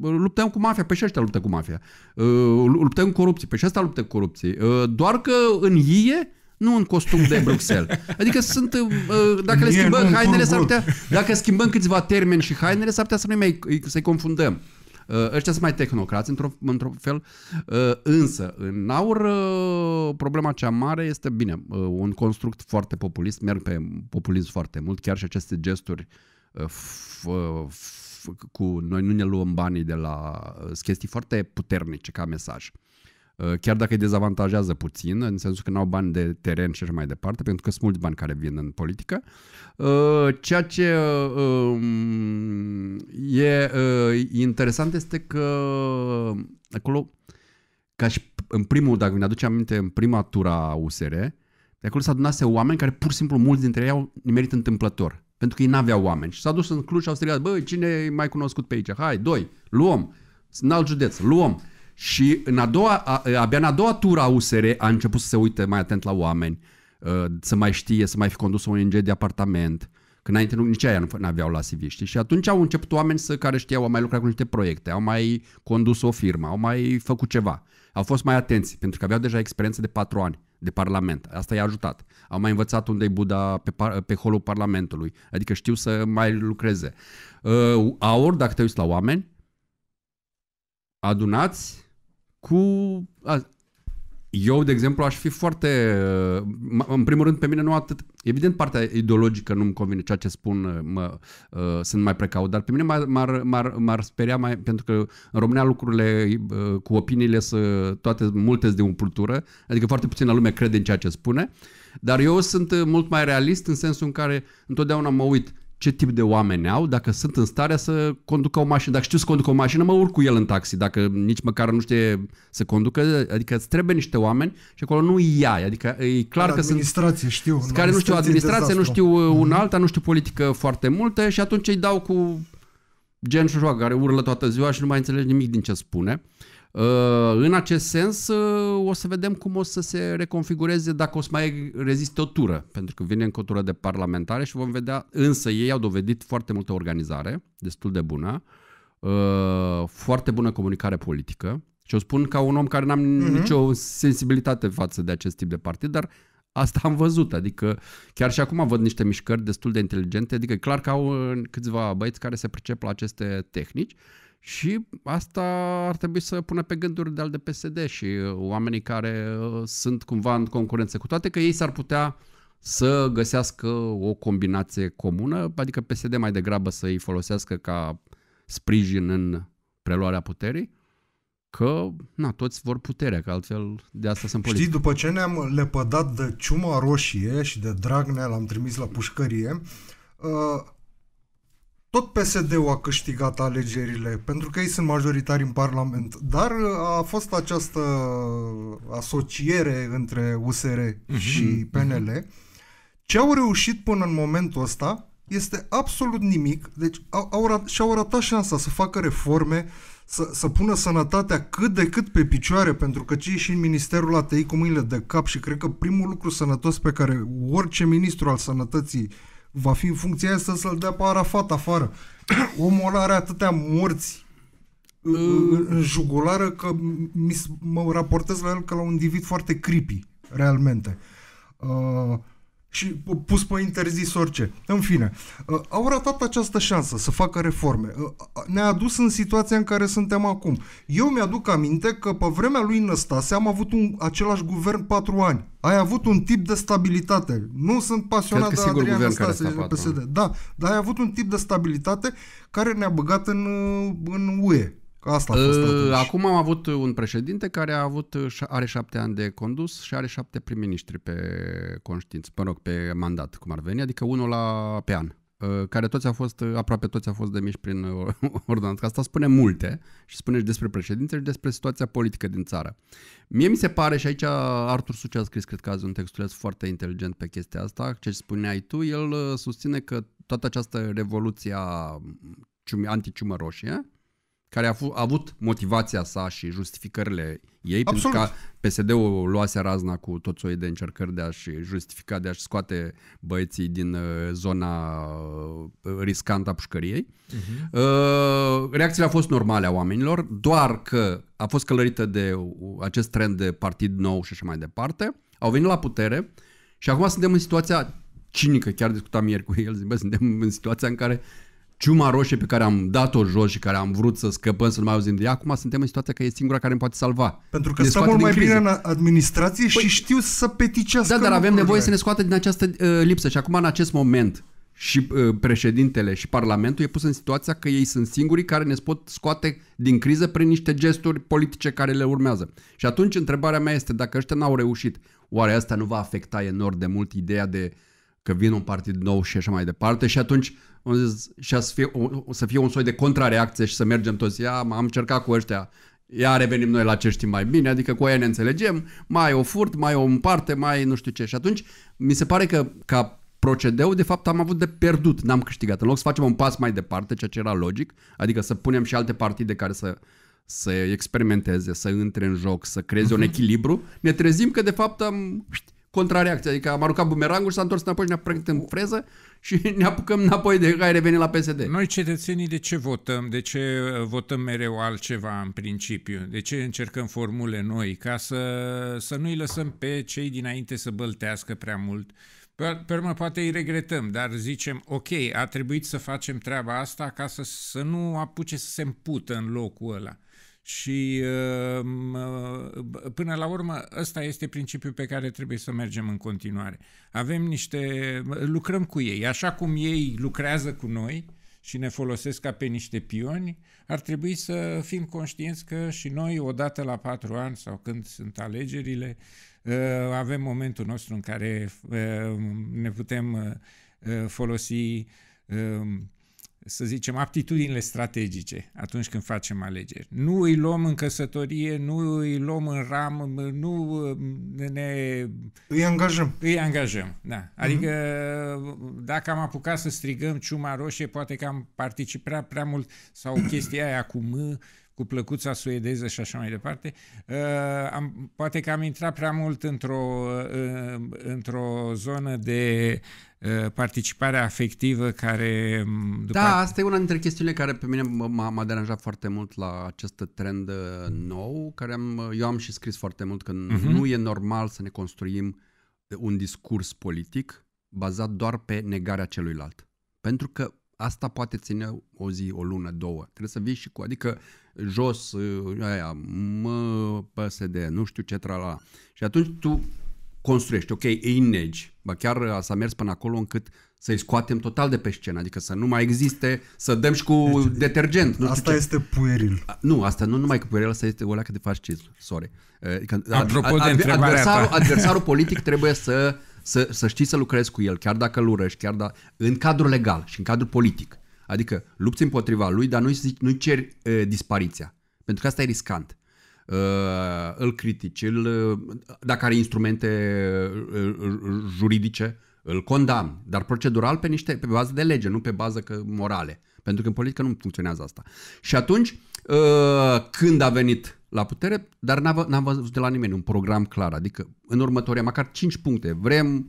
luptăm cu mafia, pe păi și ăștia luptă cu mafia. Uh, luptăm cu corupție, pe păi și ăsta luptă cu corupție. Uh, doar că în ie, nu în costum de Bruxelles. Adică sunt, uh, dacă le schimbăm hainele, s-ar putea, dacă schimbăm câțiva termeni și hainele, s-ar putea să nu mai să-i confundăm. Ăștia sunt mai tehnocrați într-un într fel, însă în aur problema cea mare este, bine, un construct foarte populist, merg pe populism foarte mult, chiar și aceste gesturi cu noi nu ne luăm banii de la uh, chestii foarte puternice ca mesaj. Uh, chiar dacă îi dezavantajează puțin, în sensul că nu au bani de teren și așa mai departe, pentru că sunt mulți bani care vin în politică, uh, ceea ce um, e interesant este că acolo, ca și în primul, dacă mi aduce aminte, în prima tura USR, de acolo s-adunase oameni care pur și simplu mulți dintre ei au nimerit întâmplător. Pentru că ei n-aveau oameni. Și s-a dus în Cluj și au strigat, băi, cine e mai cunoscut pe aici? Hai, doi, luăm. În alt județ, luăm. Și în a doua, a, abia în a doua tură a USR a început să se uite mai atent la oameni, uh, să mai știe, să mai fi condus un ONG de apartament. Că înainte nu, nici aia nu aveau la CV, știi? Și atunci au început oameni să, care știau, au mai lucrat cu niște proiecte, au mai condus o firmă, au mai făcut ceva. Au fost mai atenți, pentru că aveau deja experiență de patru ani de parlament. Asta i-a ajutat. Au mai învățat unde e Buda pe, par- pe holul parlamentului. Adică știu să mai lucreze. Uh, aur, dacă te uiți la oameni, adunați cu eu, de exemplu, aș fi foarte... În primul rând, pe mine nu atât... Evident, partea ideologică nu-mi convine ceea ce spun, mă, uh, sunt mai precaut, dar pe mine m-ar, m-ar, m-ar, speria mai... Pentru că în România lucrurile uh, cu opiniile sunt toate multe de umplutură, adică foarte puțină lume crede în ceea ce spune, dar eu sunt uh, mult mai realist în sensul în care întotdeauna mă uit ce tip de oameni au, dacă sunt în stare să conducă o mașină. Dacă știu să conduc o mașină, mă urc cu el în taxi, dacă nici măcar nu știe să conducă. Adică îți trebuie niște oameni și acolo nu ia. Adică e clar că sunt... știu. Care nu știu administrație, nu știu uh, un mhm. alta, nu știu politică foarte multe și atunci îi dau cu gen joacă, care urlă toată ziua și nu mai înțelegi nimic din ce spune. Uh, Uh, în acest sens, uh, o să vedem cum o să se reconfigureze dacă o să mai reziste o tură, pentru că vine încă o tură de parlamentare și vom vedea, însă ei au dovedit foarte multă organizare, destul de bună, uh, foarte bună comunicare politică și o spun ca un om care n-am uh-huh. nicio sensibilitate față de acest tip de partid, dar asta am văzut, adică chiar și acum văd niște mișcări destul de inteligente, adică clar că au câțiva băieți care se pricep la aceste tehnici și asta ar trebui să pună pe gânduri de al de PSD și uh, oamenii care uh, sunt cumva în concurență, cu toate că ei s-ar putea să găsească o combinație comună, adică PSD mai degrabă să îi folosească ca sprijin în preluarea puterii, că na, toți vor puterea, că altfel de asta sunt politici. Știi, după ce ne-am lepădat de ciuma roșie și de Dragnea l-am trimis la pușcărie, uh, tot PSD-ul a câștigat alegerile, pentru că ei sunt majoritari în Parlament, dar uh, a fost această asociere între USR uh-huh, mhm. și mhm. PNL. Uh-huh. Ce au reușit până în momentul ăsta este absolut nimic, deci au, au, și-au ratat șansa să facă reforme, să, să pună sănătatea cât de cât pe picioare, pentru că cei și în Ministerul ATI cu mâinile de cap și cred că primul lucru sănătos pe care orice ministru al sănătății uh, va fi în funcție să, să-l dea pe Arafat afară. (clears throat) Omul ăla are atâtea morți în, în mm. jugulară că mi, mă raportez la el ca la un individ foarte creepy, realmente. Uh, și pus pe interzis orice. În fine, ă, au ratat această șansă să facă reforme. Ă, ne-a adus în situația în care suntem acum. Eu mi-aduc aminte că pe vremea lui Năstase am avut un, același guvern patru ani. Ai avut un tip de stabilitate. Nu sunt pasionat de Adrian Năstase care PSD. Da, dar ai avut un tip de stabilitate care ne-a băgat în, în UE. Asta a fost ă, atunci. Acum am avut un președinte care a avut, are șapte ani de condus și are șapte prim-ministri pe conștiință, mă rog, pe mandat, cum ar veni, adică unul la pe an ă, care toți au fost, aproape toți au fost demiși prin (laughs) ordonanță. Asta spune multe și spune și despre președinte și despre situația politică din țară. Mie mi se pare, și aici Artur Sucea a scris, cred că azi un textuleț foarte inteligent pe chestia asta, ce spuneai tu, el ă, susține că toată această revoluție a anticiumă roșie care a, f- a avut motivația sa și justificările ei, Absolut. pentru că PSD-ul luase razna cu tot soiul de încercări de a-și justifica, de a-și scoate băieții din uh, zona uh, riscantă a pușcăriei. Uh-huh. reacțiile au fost normale a oamenilor, doar că a fost călărită de uh, acest trend de partid nou și așa mai departe. Au venit la putere și acum suntem în situația cinică, chiar discutam ieri cu el, zic, bă, suntem în situația în care uh, ciuma roșie pe care am dat-o jos și care am vrut să scăpăm, să nu mai auzim de ea, acum suntem în situația că e singura care îmi poate salva. Pentru că stau mult mai criză. bine în administrație păi, și știu să peticească. Da, dar avem nevoie să ne scoată din această uh, lipsă și acum în acest moment și uh, președintele și parlamentul e pus în situația că ei sunt singurii care ne pot scoate din criză prin niște gesturi politice care le urmează. Și atunci întrebarea mea este dacă ăștia n-au reușit, oare asta nu va afecta enorm de mult ideea de uh, că vine un partid nou și așa mai departe și atunci și să fie, o, să fie un soi de contrareacție și să mergem toți, ia, am încercat cu ăștia, ia revenim noi la ce știm mai bine, adică cu aia ne înțelegem, mai o furt, mai o împarte, mai nu știu ce. Și atunci mi se pare că ca procedeu, de fapt, am avut de pierdut, n-am câștigat. În loc să facem un pas mai departe, ceea ce era logic, adică să punem și alte partide care să să experimenteze, să intre în joc, să creeze uh-huh. un mhm. echilibru, ne trezim că de fapt am contrareacție. Adică am aruncat bumerangul și s-a întors înapoi și ne-a prăcut în freză și (laughs) ne apucăm înapoi de care reveni la PSD. Noi cetățenii de ce votăm? De ce uh, votăm mereu altceva în principiu? De ce încercăm formule noi? Ca să, să nu-i lăsăm pe cei dinainte să băltească prea mult. Pe urmă, poate îi regretăm, dar zicem, ok, a trebuit să facem treaba asta ca să, să nu apuce să se împută în locul ăla. Și um, uh, până la urmă, ăsta este principiul pe care trebuie să mergem în continuare. Avem niște. lucrăm cu ei. Așa cum ei lucrează cu noi și ne folosesc ca pe niște pioni, ar trebui să fim conștienți că și noi, odată la patru ani sau când sunt alegerile, uh, avem momentul nostru în care uh, ne putem folosi um, să zicem, aptitudinile strategice atunci când facem alegeri. Nu îi luăm în căsătorie, nu îi luăm în ram, nu ne... Îi angajăm. Îi angajăm, da. Mhm. Adică mm-hmm. dacă am apucat să strigăm ciuma roșie, poate că am participat prea mult sau chestia aia cu M, cu plăcuța suedeză și așa mai departe, uh, am, poate că am intrat prea mult într-o, uh, într-o zonă de uh, participare afectivă care... După da, a... asta e una dintre chestiunile care pe mine m-a, m-a deranjat foarte mult la acest trend nou, care am, eu am și scris foarte mult că uh-huh. nu e normal să ne construim un discurs politic bazat doar pe negarea celuilalt. Pentru că asta poate ține o zi, o lună, două. Trebuie să vii și cu, adică jos, ă, aia, mă, PSD, nu știu ce trala. Și atunci tu construiești, ok, îi negi. Ba chiar s-a mers până acolo încât să-i scoatem total de pe scenă, adică să nu mai existe, să dăm și cu deci, detergent. Nu asta ce. este pueril. Nu, asta nu numai că pueril, asta este o leacă de fascism, sorry. Adică, Apropo ad, de ad, adversarul, ta. adversarul politic trebuie să să, să știi să lucrezi cu el, chiar dacă îl urăști, chiar da, în cadrul legal și în cadrul politic. Adică lupți împotriva lui, dar nu-i, nu ceri uh, dispariția. Pentru că asta e riscant. Uh, îl critici, îl, dacă are instrumente uh, juridice, îl condamn, dar procedural pe, niște, pe bază de lege, nu pe bază că morale. Pentru că în politică nu funcționează asta. Și atunci Uh, când a venit la putere, dar n-am văzut de la nimeni un program clar. Adică în următoarea, măcar 5 puncte. Vrem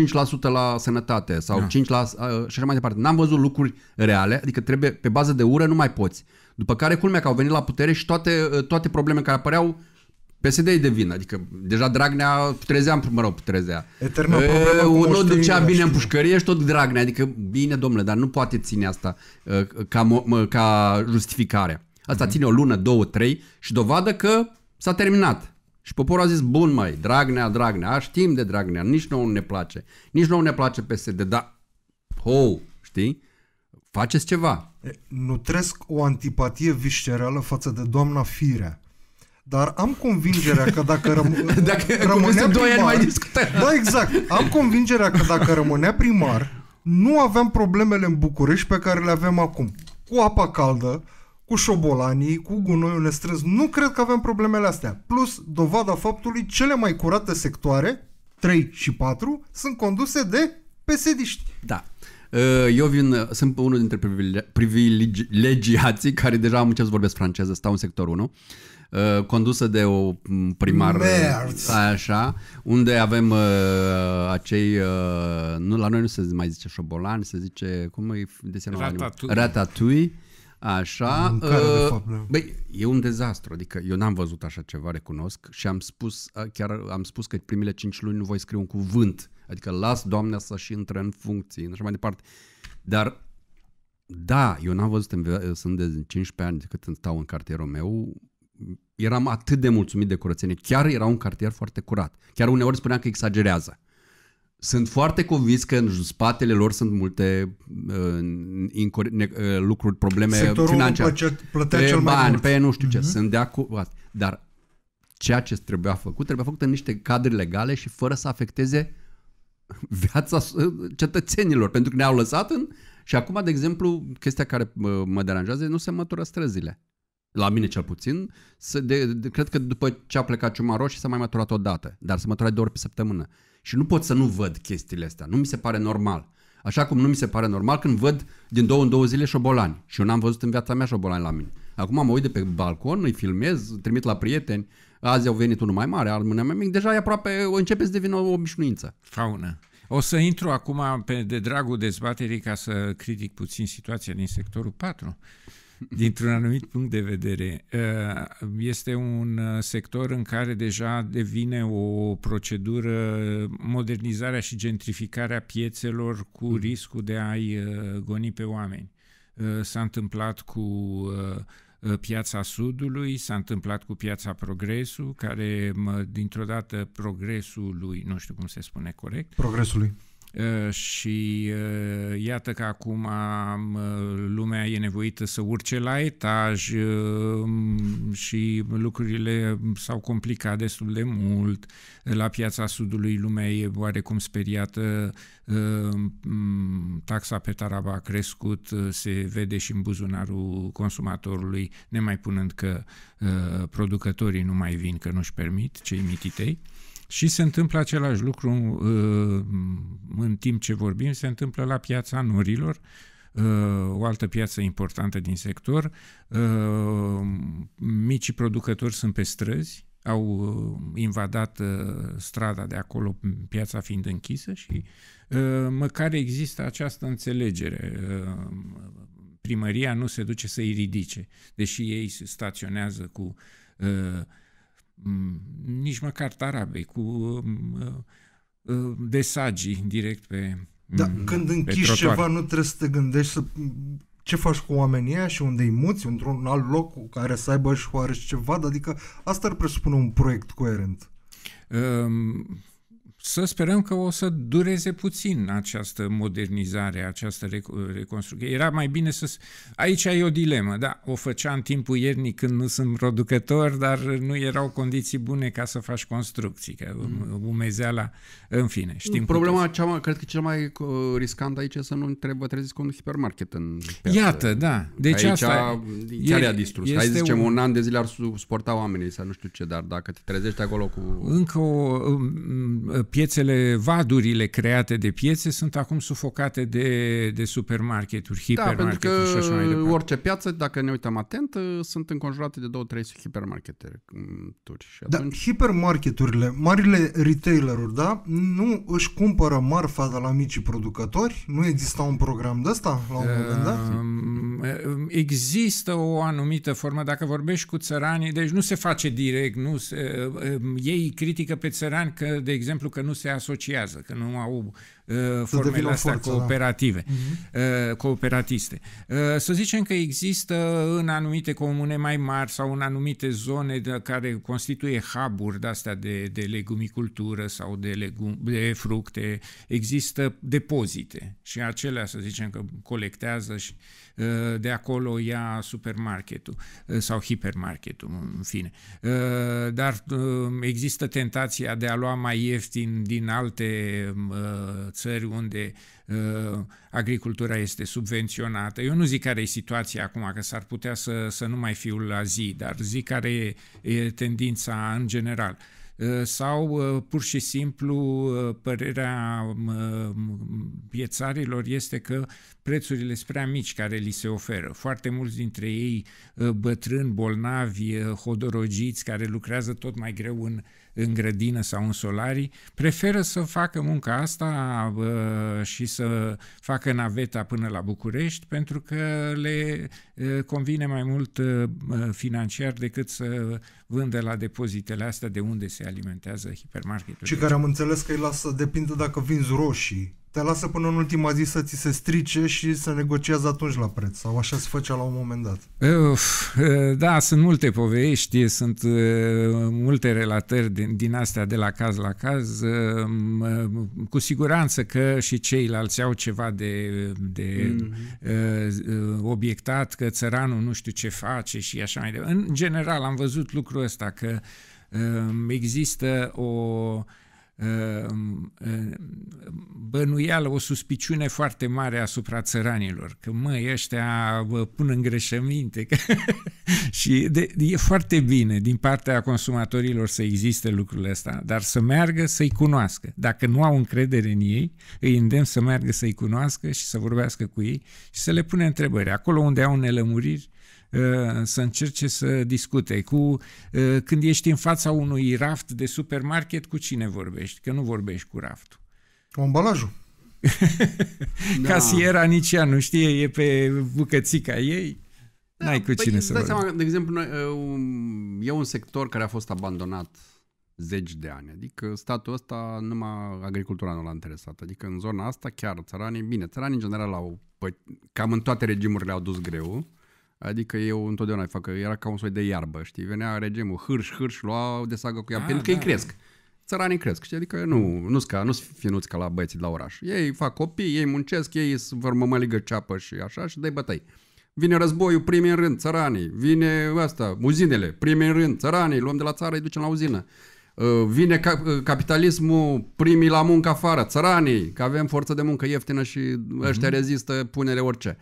5% la sănătate sau da. 5% la, uh, și așa mai departe. N-am văzut lucruri reale, adică trebuie pe bază de ură nu mai poți. După care culmea că au venit la putere și toate, uh, toate problemele care apăreau PSD e de vină, adică deja Dragnea trezea, mă rog, trezea. Eternă problemă e, Nu ducea bine știu. în pușcărie și tot Dragnea, adică bine domnule, dar nu poate ține asta ca, ca justificare. Asta mm-hmm. ține o lună, două, trei și dovadă că s-a terminat. Și poporul a zis, bun mai, Dragnea, Dragnea, a, știm de Dragnea, nici nouă nu ne place, nici nouă ne place PSD, dar, ho, știi, faceți ceva. Nutresc o antipatie viscerală față de doamna Firea dar am convingerea că dacă, răm- (laughs) dacă rămânea primar... ani mai Da, exact. Am convingerea că dacă rămânea primar, nu aveam problemele în București pe care le avem acum. Cu apa caldă, cu șobolanii, cu gunoiul nestrâns, nu cred că avem problemele astea. Plus, dovada faptului, cele mai curate sectoare, 3 și 4, sunt conduse de pesediști. Da. Ă, eu vin, sunt unul dintre privilegiații care deja am început să vorbesc franceză, stau în sectorul 1 ă, condusă de o primar așa, unde avem ă, acei nu la noi nu se mai zice șobolan, se zice cum e desenul Ratatui. Ratatouille Așa. Mâncare, uh, de fapt, Băi, e un dezastru. Adică eu n-am văzut așa ceva, recunosc, și am spus, chiar am spus că primele cinci luni nu voi scrie un cuvânt. Adică las doamna să și intre în funcții, așa mai departe. Dar da, eu n-am văzut, în, sunt de 15 ani de cât stau în cartierul meu, eram atât de mulțumit de curățenie. Chiar era un cartier foarte curat. Chiar uneori spuneam că exagerează. Sunt foarte convins că în spatele lor sunt multe uh, incor- ne- uh, lucruri, probleme Sectorul financiare. Plăcea, plătea pe cel mai bani, mult. pe nu știu ce. Uh-huh. Sunt de acord. Dar ceea ce trebuia făcut, trebuia făcut în niște cadre legale și fără să afecteze viața uh, cetățenilor, pentru că ne-au lăsat în... Și acum, de exemplu, chestia care uh, mă deranjează nu se mătură străzile. La mine cel puțin, de, de, cred că după ce a plecat ciuma roșie s-a mai măturat o dată, dar se mătura de ori pe săptămână. Și nu pot să nu văd chestiile astea. Nu mi se pare normal. Așa cum nu mi se pare normal când văd din două în două zile șobolani. Și eu n-am văzut în viața mea șobolani la mine. Acum mă uit de pe balcon, îi filmez, trimit la prieteni. Azi au venit unul mai mare, al mâna mai mic. Deja e aproape, începe să devină o obișnuință. Faună. O să intru acum pe, de dragul dezbaterii ca să critic puțin situația din sectorul 4. (laughs) dintr-un anumit punct de vedere. Uh, este un uh, sector în care deja devine o procedură modernizarea și gentrificarea piețelor cu mm. riscul de a-i uh, goni pe oameni. S-a întâmplat cu piața Sudului, s-a întâmplat cu piața Progresul, care dintr-o dată progresului, nu știu cum se spune corect. Progresului Ă, și ă, iată că acum ă, lumea e nevoită să urce la etaj și lucrurile s-au complicat destul de mult. La piața Sudului lumea e oarecum speriată, taxa pe taraba a crescut, se vede și în buzunarul consumatorului, nemai punând că producătorii nu mai vin, că nu-și permit, cei mititei. Și se întâmplă același lucru uh, în timp ce vorbim, se întâmplă la piața Norilor, uh, o altă piață importantă din sector. Uh, micii producători sunt pe străzi, au invadat strada de acolo, piața fiind închisă și măcar există această înțelegere. Primăria nu se duce să-i ridice, deși ei staționează cu uh, Mm, nici măcar tarabe, cu mm, mm, desagii direct pe Da, când închizi trotuar. ceva nu trebuie să te gândești să ce faci cu oamenii ăia și unde îi muți într-un alt loc cu care să aibă și și ceva, adică asta ar presupune un proiect coerent. Um, să sperăm că o să dureze puțin această modernizare, această reconstrucție. Era mai bine să... Aici e o dilemă, da, o făcea în timpul iernii când nu sunt producător, dar nu erau condiții bune ca să faci construcții, că um- mm. umezeala, în fine, știm. Mm, problema puteți. cea mai, cred că cel mai uh, riscant aici e să nu trebuie treziți cu un hipermarket în piață. Iată, da. Deci aici asta chiar e, a distrus. Hai zicem, un... un an de zile ar suporta oamenii să nu știu ce, dar dacă te trezești acolo cu... Încă o um, piețele, vadurile create de piețe sunt acum sufocate de, de supermarketuri, hipermarketuri da, pentru că și așa mai departe. orice piață, dacă ne uităm atent, uh, sunt înconjurate de două, trei hipermarketuri. Uh, da, hipermarketurile, marile retaileruri, da, nu își cumpără marfa de la micii producători? Nu exista un program de ăsta la un moment dat? Ehm, există o anumită formă, dacă vorbești cu țăranii, deci nu se face direct, nu se, ehm, ei critică pe țărani că, de exemplu, că nu se asociază, că nu au uh, formele astea forță, da. cooperative, da. uh, cooperatiste. Uh, să zicem că există în anumite comune mai mari sau în anumite zone de care constituie hub-uri de-astea de, de legumicultură sau de, legum, de fructe, există depozite și acelea, să zicem, că colectează și uh, Eh, de acolo ia supermarketul eh, sau hipermarketul, în fine. Eh, dar există tentația de a lua mai ieftin din alte țări unde agricultura este subvenționată. Eu nu zic care e situația acum, că s-ar putea să, să nu mai fiu la zi, dar zic care e, tendința în general. Eh, sau eh, pur și simplu eh, părerea mm, mm, piețarilor este că prețurile sunt prea mici care li se oferă. Foarte mulți dintre ei bătrâni, bolnavi, hodorogiți, care lucrează tot mai greu în în grădină sau în solarii, preferă să facă munca asta uh, și să facă naveta până la București pentru că le uh, convine mai mult uh, financiar decât să vândă la depozitele astea de unde se alimentează hipermarketul. Și care am înțeles că îi lasă, depinde dacă vinzi roșii te lasă până în ultima zi să ți se strice și să negociază atunci la preț. Sau așa se făcea la un moment dat. Uf, da, sunt multe povești, sunt multe relatări din, din astea de la caz la caz. Cu siguranță că și ceilalți au ceva de, de mm-hmm. obiectat, că țăranul nu știu ce face și așa mai departe. În general am văzut lucrul ăsta, că există o bănuială, o suspiciune foarte mare asupra țăranilor, că măi, ăștia vă pun în greșăminte. (laughs) și de, e foarte bine din partea consumatorilor să existe lucrurile astea, dar să meargă să-i cunoască. Dacă nu au încredere în ei, îi îndemn să meargă să-i cunoască și să vorbească cu ei și să le pune întrebări. Acolo unde au nelămuriri, Eh, să încerce să discute. Cu, eh, când ești în fața unui raft de supermarket, cu cine vorbești? Că nu vorbești cu raftul. Cu ambalajul. (laughs) da. Casiera nici ea nu știe, e pe bucățica ei. Da, N-ai cu păi cine să vorbești. seama, de exemplu, eh, e un sector care a fost abandonat zeci de ani. Adică statul ăsta, numai agricultura nu l-a interesat. Adică în zona asta chiar țăranii, bine, țăranii în general au, cam în toate regimurile au dus greu, Adică eu întotdeauna fac, era ca un soi de iarbă, știi? Venea regimul, hârș, hârș, lua de sagă cu ea, ah, pentru că da, îi cresc. Țăranii cresc, știi? Adică nu, nu ca, nu finuți ca la băieții de la oraș. Ei fac copii, ei muncesc, ei vor mămăligă ceapă și așa și dai bătăi. Vine războiul, primii în rând, țăranii. Vine asta, uzinele, primii în rând, țăranii. Luăm de la țară, îi ducem la uzină. Uh, vine uh, capitalismul, primii la muncă afară, țăranii, că avem forță de muncă ieftină și ăștia mm-hmm. rezistă punere orice.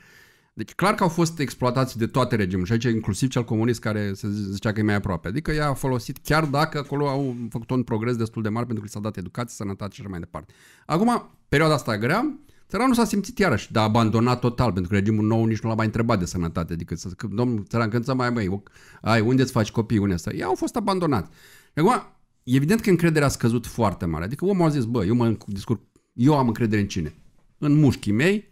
Deci clar că au fost exploatați de toate regimul și aici inclusiv cel comunist care se zicea că e mai aproape. Adică i-a folosit chiar dacă acolo au făcut un progres destul de mare pentru că s-a dat educație, sănătate și așa mai departe. Acum, perioada asta grea, Țăranul s-a simțit iarăși, dar abandonat total, pentru că regimul nou nici nu l-a mai întrebat de sănătate. Adică, să, domnul țăran, când să mai mai, ai, unde îți faci copii, unde să? Ei au fost abandonați. Acum, evident că încrederea a scăzut foarte mare. Adică omul a zis, bă, eu mă discurc, eu am încredere în cine? În mușchii mei,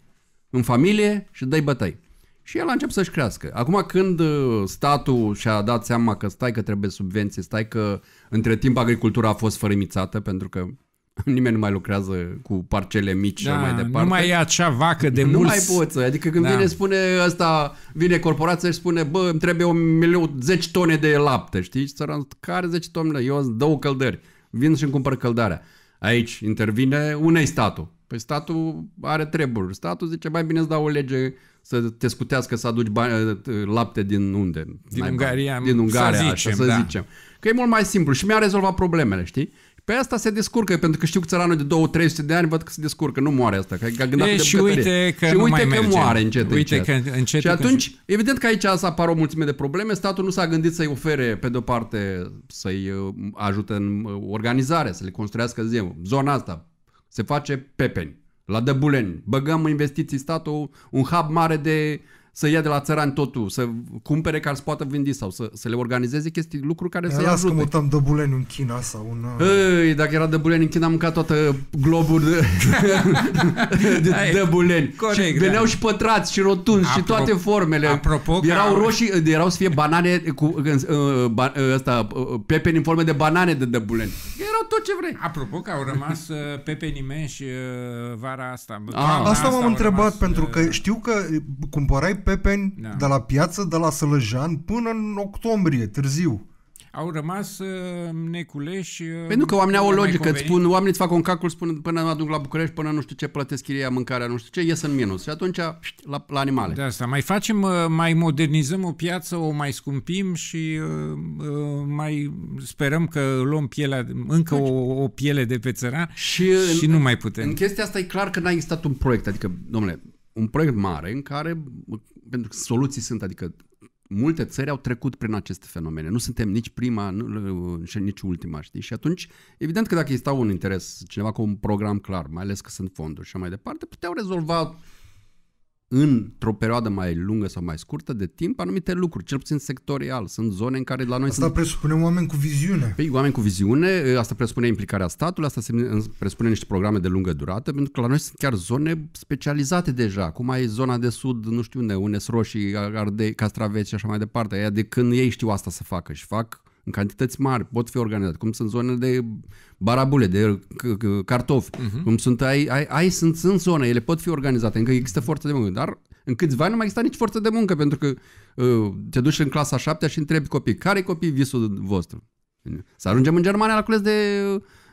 în familie și dai bătăi. Și el a început să-și crească. Acum când uh, statul și-a dat seama că stai că trebuie subvenție, stai că între timp agricultura a fost fărămițată pentru că (laughs) nimeni nu mai lucrează cu parcele mici da, și mai departe. Nu mai e acea vacă de mult. mulți. Nu mai poți. Adică când da. vine spune ăsta, vine corporația și spune, bă, îmi trebuie o milion, 10 tone de lapte, știi? Și care 10 tone? Eu îți dau căldări. Vin și îmi cumpăr căldarea. Aici intervine unei statul Păi statul are treburi. Statul zice, mai bine îți dau o lege să te scutească să aduci bani, ă, ă, lapte din unde? Din N-ai Ungaria, din Ungaria, să zicem. Așa, să da. zicem. Că e mult mai simplu și mi-a rezolvat problemele, știi? Pe păi asta se descurcă, pentru că știu că țăranul de 2-300 de ani văd că se descurcă, nu moare asta. Că e, de și uite că, și nu uite mai că merge. moare încet, uite încet. Că încet. Și atunci, încet. evident că aici să apar o mulțime de probleme, statul nu s-a gândit să-i ofere, pe de-o parte, să-i ă, ajute în organizare, să le construiască zi, zona asta, se face pepeni. La Dăbuleni băgăm investiții statul, un hub mare de să ia de la țărani totul, să cumpere care să poată vendi sau să, să le organizeze chestii, lucruri care să-i ajute. Că mutam buleni în China sau în... Uh, Ei, dacă era buleni în China, am mâncat toată globul de, (laughs) de Hai, buleni. Corect, și da. veneau da. și pătrați și rotunzi și toate formele. Apropo erau roșii, erau să fie banane cu ăsta, pepeni în forme de banane de buleni. Erau tot ce vrei. Apropo că au rămas uh, pepeni și uh, vara asta. Ah, asta m-am întrebat rămas, pentru că știu că cumpărai pe Pepeni, da. de la piață, de la Sălăjan, până în octombrie, târziu au rămas uh, neculeși. Uh, Pentru că oamenii au o logică, îți spun, oamenii îți fac un calcul, spun până aduc la București, până nu știu ce plătesc chiria, mâncarea, nu știu ce, ies în minus. Și atunci la, la animale. De asta, mai facem, uh, mai modernizăm o piață, o mai scumpim și uh, uh, mai sperăm că luăm pielea, încă o, o piele de pe țăra și, și în, nu mai putem. În chestia asta e clar că n-a existat un proiect, adică, domnule, un proiect mare în care pentru că soluții sunt, adică multe țări au trecut prin aceste fenomene. Nu suntem nici prima și nici ultima, știi? Și atunci, evident că dacă exista un interes, cineva cu un program clar, mai ales că sunt fonduri și mai departe, puteau rezolva într-o perioadă mai lungă sau mai scurtă de timp anumite lucruri, cel puțin sectorial. Sunt zone în care la noi Asta sunt... presupune oameni cu viziune. Păi, oameni cu viziune, ă, asta presupune implicarea statului, asta presupune niște programe de lungă durată, pentru că la noi sunt chiar zone specializate deja, cum ai zona de sud, nu știu unde, unde sunt roșii, ardei, castraveți și așa mai departe. Aia de când ei știu asta să facă și fac în cantități mari, pot fi organizate, cum sunt zonele de barabule, de cartofi, uh-huh. cum sunt ai, ai, ai sunt, sunt zone, ele pot fi organizate, încă există forță de muncă, dar în câțiva ani nu mai există nici forță de muncă, pentru că uh, te duci în clasa șaptea și întrebi copii, care copii visul vostru? Să ajungem în Germania la cules de,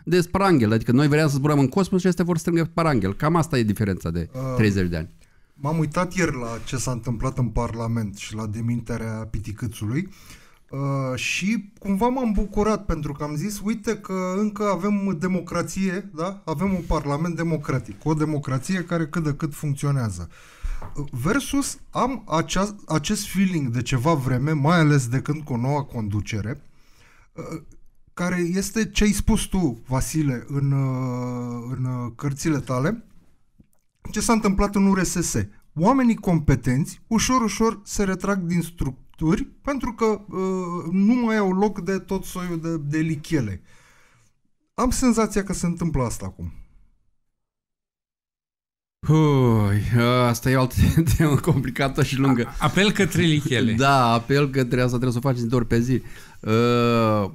de sparanghel, adică noi vrem să zburăm în cosmos și este vor strângă sparanghel. Cam asta e diferența de uh, 30 de ani. M-am uitat ieri la ce s-a întâmplat în Parlament și la deminterea piticâțului. Uh, Uh, și cumva m-am bucurat pentru că am zis, uite că încă avem democrație, da? avem un parlament democratic, o democrație care cât de cât funcționează. Uh, versus am acea, acest feeling de ceva vreme, mai ales de când cu noua conducere, uh, care este ce ai spus tu, Vasile, în, uh, în uh, cărțile tale, ce s-a întâmplat în URSS. Oamenii competenți ușor, ușor se retrag din structură structuri pentru că uh, nu mai au loc de tot soiul de, de lichele. Am senzația că se întâmplă asta acum. Ui, asta e o altă (laughs) temă complicată și lungă. A, apel către lichele. Da, apel către asta trebuie să o faci de ori pe zi. Uh,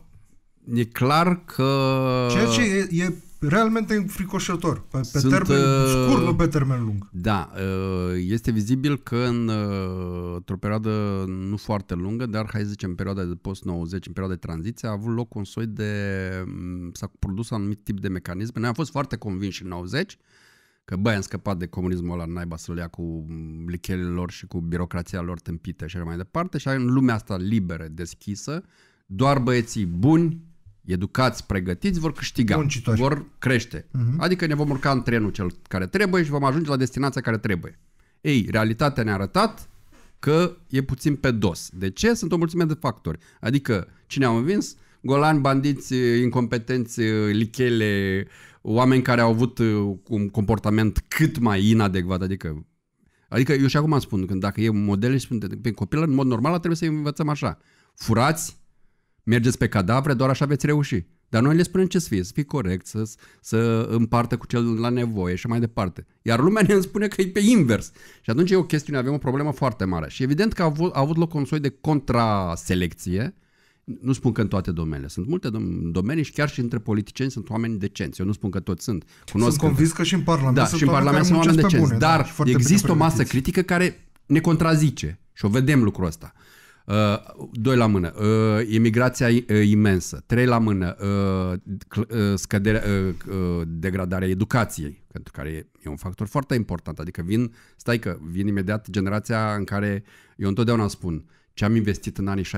e clar că... Ceea ce e, e realmente înfricoșător. Pe, pe Sunt, termen uh, scurt, nu pe termen lung. Da, uh, este vizibil că în, uh, într-o perioadă nu foarte lungă, dar hai să zicem în perioada de post-90, în perioada de tranziție, a avut loc un soi de... Mm, s-a produs un anumit tip de mecanisme. Noi am fost foarte convinși în 90 că băi, am scăpat de comunismul ăla naiba să-l ia cu licherile lor și cu birocrația lor tâmpită și așa mai departe și în lumea asta liberă, deschisă, doar băieții buni educați, pregătiți, vor câștiga, Muncitori. vor crește. Uh-huh. Adică ne vom urca în trenul cel care trebuie și vom ajunge la destinația care trebuie. Ei, realitatea ne-a arătat că e puțin pe dos. De ce? Sunt o mulțime de factori. Adică cine au învins? Golani, bandiți, eh, incompetenți, eh, lichele, oameni care au avut eh, un comportament cât mai inadecvat, adică Adică eu și acum spun, când dacă e un model, și spun, pe copil în mod normal trebuie să-i învățăm așa. Furați, Mergeți pe cadavre, doar așa veți reuși. Dar noi le spunem ce să fie, să fii corect, să, să împartă cu cel la nevoie și mai departe. Iar lumea ne (laughs) spune că e pe invers. Și atunci e o chestiune, avem o problemă foarte mare. Și evident că a avut, a avut loc un soi de contraselecție, nu spun că în toate domeniile. Sunt multe domenii și chiar și între politicieni sunt oameni decenți. Eu nu spun că toți sunt. Cunosc sunt convins că, că și în Parlament da, sunt și în Parlament sunt oameni decenți. Bune, dar da, există o masă critică care ne contrazice. Și o vedem lucrul ăsta. Uh, doi la mână, uh, imigrația uh, imensă. Trei la mână, uh, scăderea, degradarea educației, pentru care e, e un factor foarte important. Adică vin, stai că vin imediat generația în care, eu întotdeauna spun, ce am investit în anii 60-70,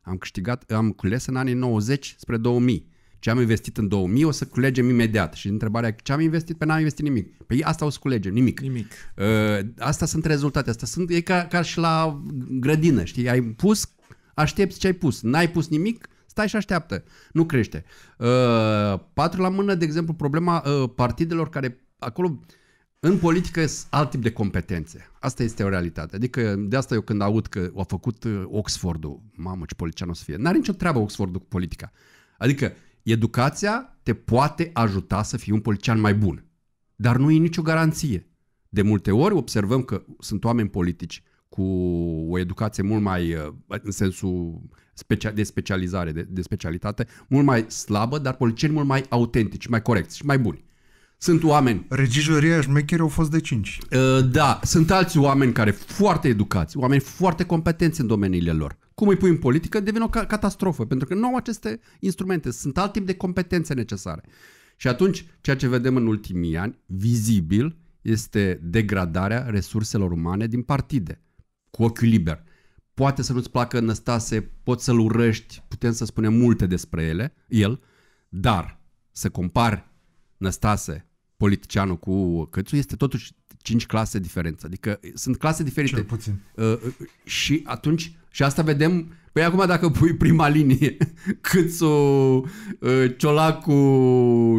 am câștigat, am cules în anii 90 spre 2000 ce am investit în 2000 o să culegem imediat. Și întrebarea ce am investit? Pe păi n-am investit nimic. Pe păi asta o să culegem, nimic. Nimic. Uh, asta sunt rezultate, asta sunt, e ca, ca și la grădină, știi? Ai pus, aștepți ce ai pus. N-ai pus nimic, stai și așteaptă. Nu crește. Uh, patru la mână, de exemplu, problema uh, partidelor care acolo în politică sunt alt tip de competențe. Asta este o realitate. Adică de asta eu când aud că a făcut uh, Oxfordul, mamă ce politician o să fie. N-are nicio treabă Oxfordul cu politica. Adică Educația te poate ajuta să fii un politician mai bun, dar nu e nicio garanție. De multe ori observăm că sunt oameni politici cu o educație mult mai, uh, în sensul de specializare, de, de specialitate, mult mai slabă, dar politicieni mult mai autentici, mai corecți și mai buni. Sunt oameni. Regijoria șmecheri au fost de 5. Uh, da, sunt alți oameni care foarte educați, oameni foarte competenți în domeniile lor. Cum îi pui în politică devine o catastrofă, pentru că nu au aceste instrumente, sunt alt tip de competențe necesare. Și atunci, ceea ce vedem în ultimii ani, vizibil, este degradarea resurselor umane din partide, cu ochiul liber. Poate să nu-ți placă Năstase, poți să-l urăști, putem să spunem multe despre ele, el, dar să compari Năstase Politicianul cu Cățu este totuși cinci clase diferență. Adică sunt clase diferite. Cel puțin. Uh, uh, și atunci, și asta vedem, păi acum dacă pui prima linie, (laughs) Cățu, uh, Ciolacu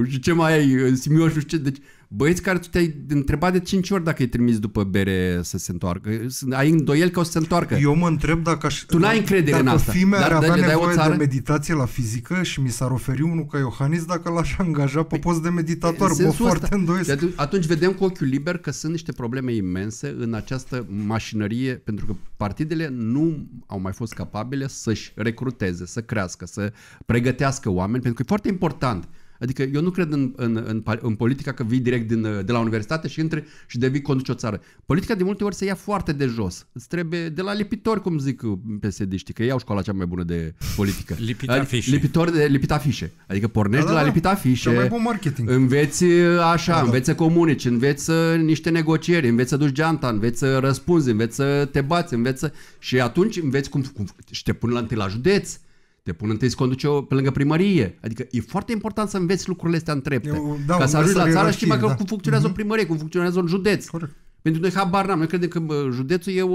și ce mai ai, uh, Simioșu și ce, deci uh, Băieți care tu te-ai întrebat de 5 ori dacă îi trimiți după bere să se întoarcă. Ai îndoieli că o să se întoarcă. Eu mă întreb dacă aș... Tu n-ai încredere dacă în asta. Dacă dar, ar avea o nevoie de meditație la fizică și mi s-ar oferi unul ca Iohannis dacă l-aș angaja pe păi, post de meditator. Bă, foarte îndoiesc. Atunci vedem cu ochiul liber că sunt niște probleme imense în această mașinărie pentru că partidele nu au mai fost capabile să-și recruteze, să crească, să pregătească oameni, pentru că e foarte important Adică eu nu cred în, în, în, în politica că vii direct din, de la universitate și intri și devii conduci o țară. Politica de multe ori se ia foarte de jos. Îți trebuie de la lipitori, cum zic psd că iau școala cea mai bună de politică. (laughs) lipita adică fișe. Lipitor de lipita fișe. Adică pornești da, da, de la da, da. lipita fișe. mai bun marketing. Înveți uh, așa, da, da. înveți să comunici, înveți uh, niște negocieri, înveți să duci geanta, înveți să răspunzi, înveți să te bați, înveți să... Și atunci înveți cum, cum și te pun la întâi la județ te pun întâi să conduci eu pe lângă primărie. Adică e foarte important să înveți lucrurile astea în trepte. Eu, da, ca să ajungi la țară și da. cum funcționează o mhm. primărie, cum funcționează un județ. Corect. Pentru că noi habar n-am, noi credem că județul e o,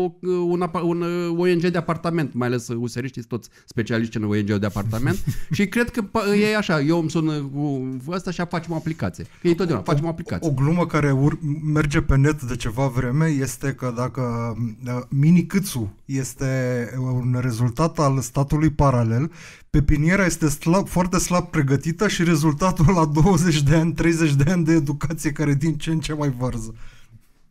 un, un uh, ONG de apartament, mai ales useriștii uh, sunt toți specialiști în ONG de apartament (laughs) și cred că e așa, eu îmi sun cu ăsta și facem o aplicație. Că e totdeauna, facem o aplicație. O, o glumă care ur- merge pe net de ceva vreme este că dacă da, mini câțu este uh, un rezultat al statului paralel, pepiniera este slab, foarte slab pregătită și rezultatul la 20 de ani, 30 de ani de educație care din ce în ce mai varză.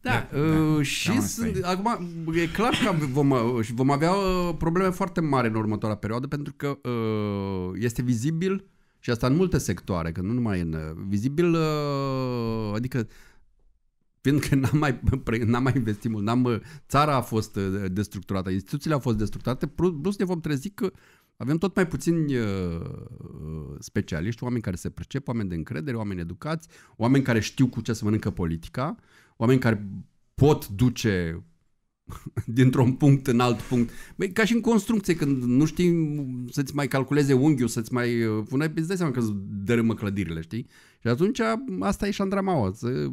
Da, uh, da, uh, da și da, sunt, acum e clar că vom, uh, vom avea uh, probleme foarte mari în următoarea perioadă pentru că uh, este vizibil și asta în multe sectoare, că nu numai în vizibil, uh, adică fiindcă n-am mai, (laughs) n-am mai investit mult, n-am, țara a fost destructurată, instituțiile au fost destructurate, plus ne vom trezi că avem tot mai puțini uh, specialiști, oameni care se percep, oameni de încredere, oameni educați, oameni care știu cu ce să mănâncă politica oameni care pot duce (laughs) dintr-un punct în alt punct. Băi, ca și în construcție, când nu știi să-ți mai calculeze unghiul, să-ți mai pune, uh, îți dai seama că îți dărâmă clădirile, știi? Și atunci asta e șandramaua, să,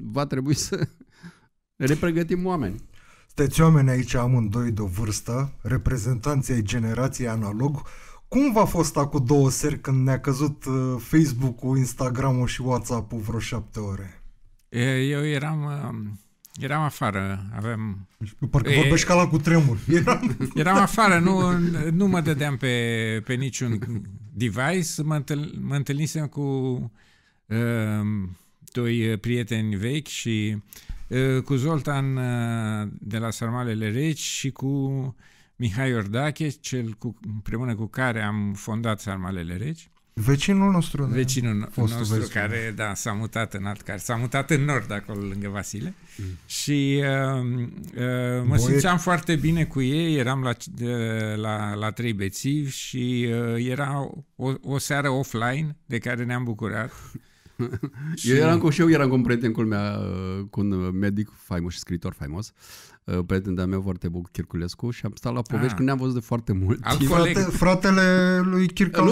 va trebui să (laughs) repregătim oameni. Steți oameni aici amândoi de o vârstă, reprezentanții generației analog. Cum v-a fost acum două seri când ne-a căzut uh, Facebook-ul, Instagram-ul și WhatsApp-ul vreo șapte ore? Eu eram, um, eram afară, aveam... Parcă e, vorbești ca la cu tremur. Eram, (laughs) eram afară, nu, nu mă dădeam pe, pe niciun device, mă, întâl, mă întâlnisem cu uh, doi prieteni vechi și uh, cu Zoltan uh, de la Sarmalele Reci și cu Mihai Ordache, cel cu, împreună cu care am fondat Sarmalele Reci. Vecinul nostru. Da. Vecinul nostru vecin. care, da, s-a mutat în alt care, s-a mutat în nord, acolo lângă Vasile. Mm. Și uh, uh, mă Boie... simțeam foarte bine cu ei, eram la, uh, la, la trei bețivi și uh, era o, o seară offline de care ne-am bucurat. (laughs) eu eram cu, și eu eram cu un prieten cu lumea, uh, cu un uh, medic faimos și scriitor faimos Uh, prieten de-a mea foarte bun, Chirculescu, și am stat la povești ah. când ne-am văzut de foarte mult. Frate, fratele lui Chirc Da,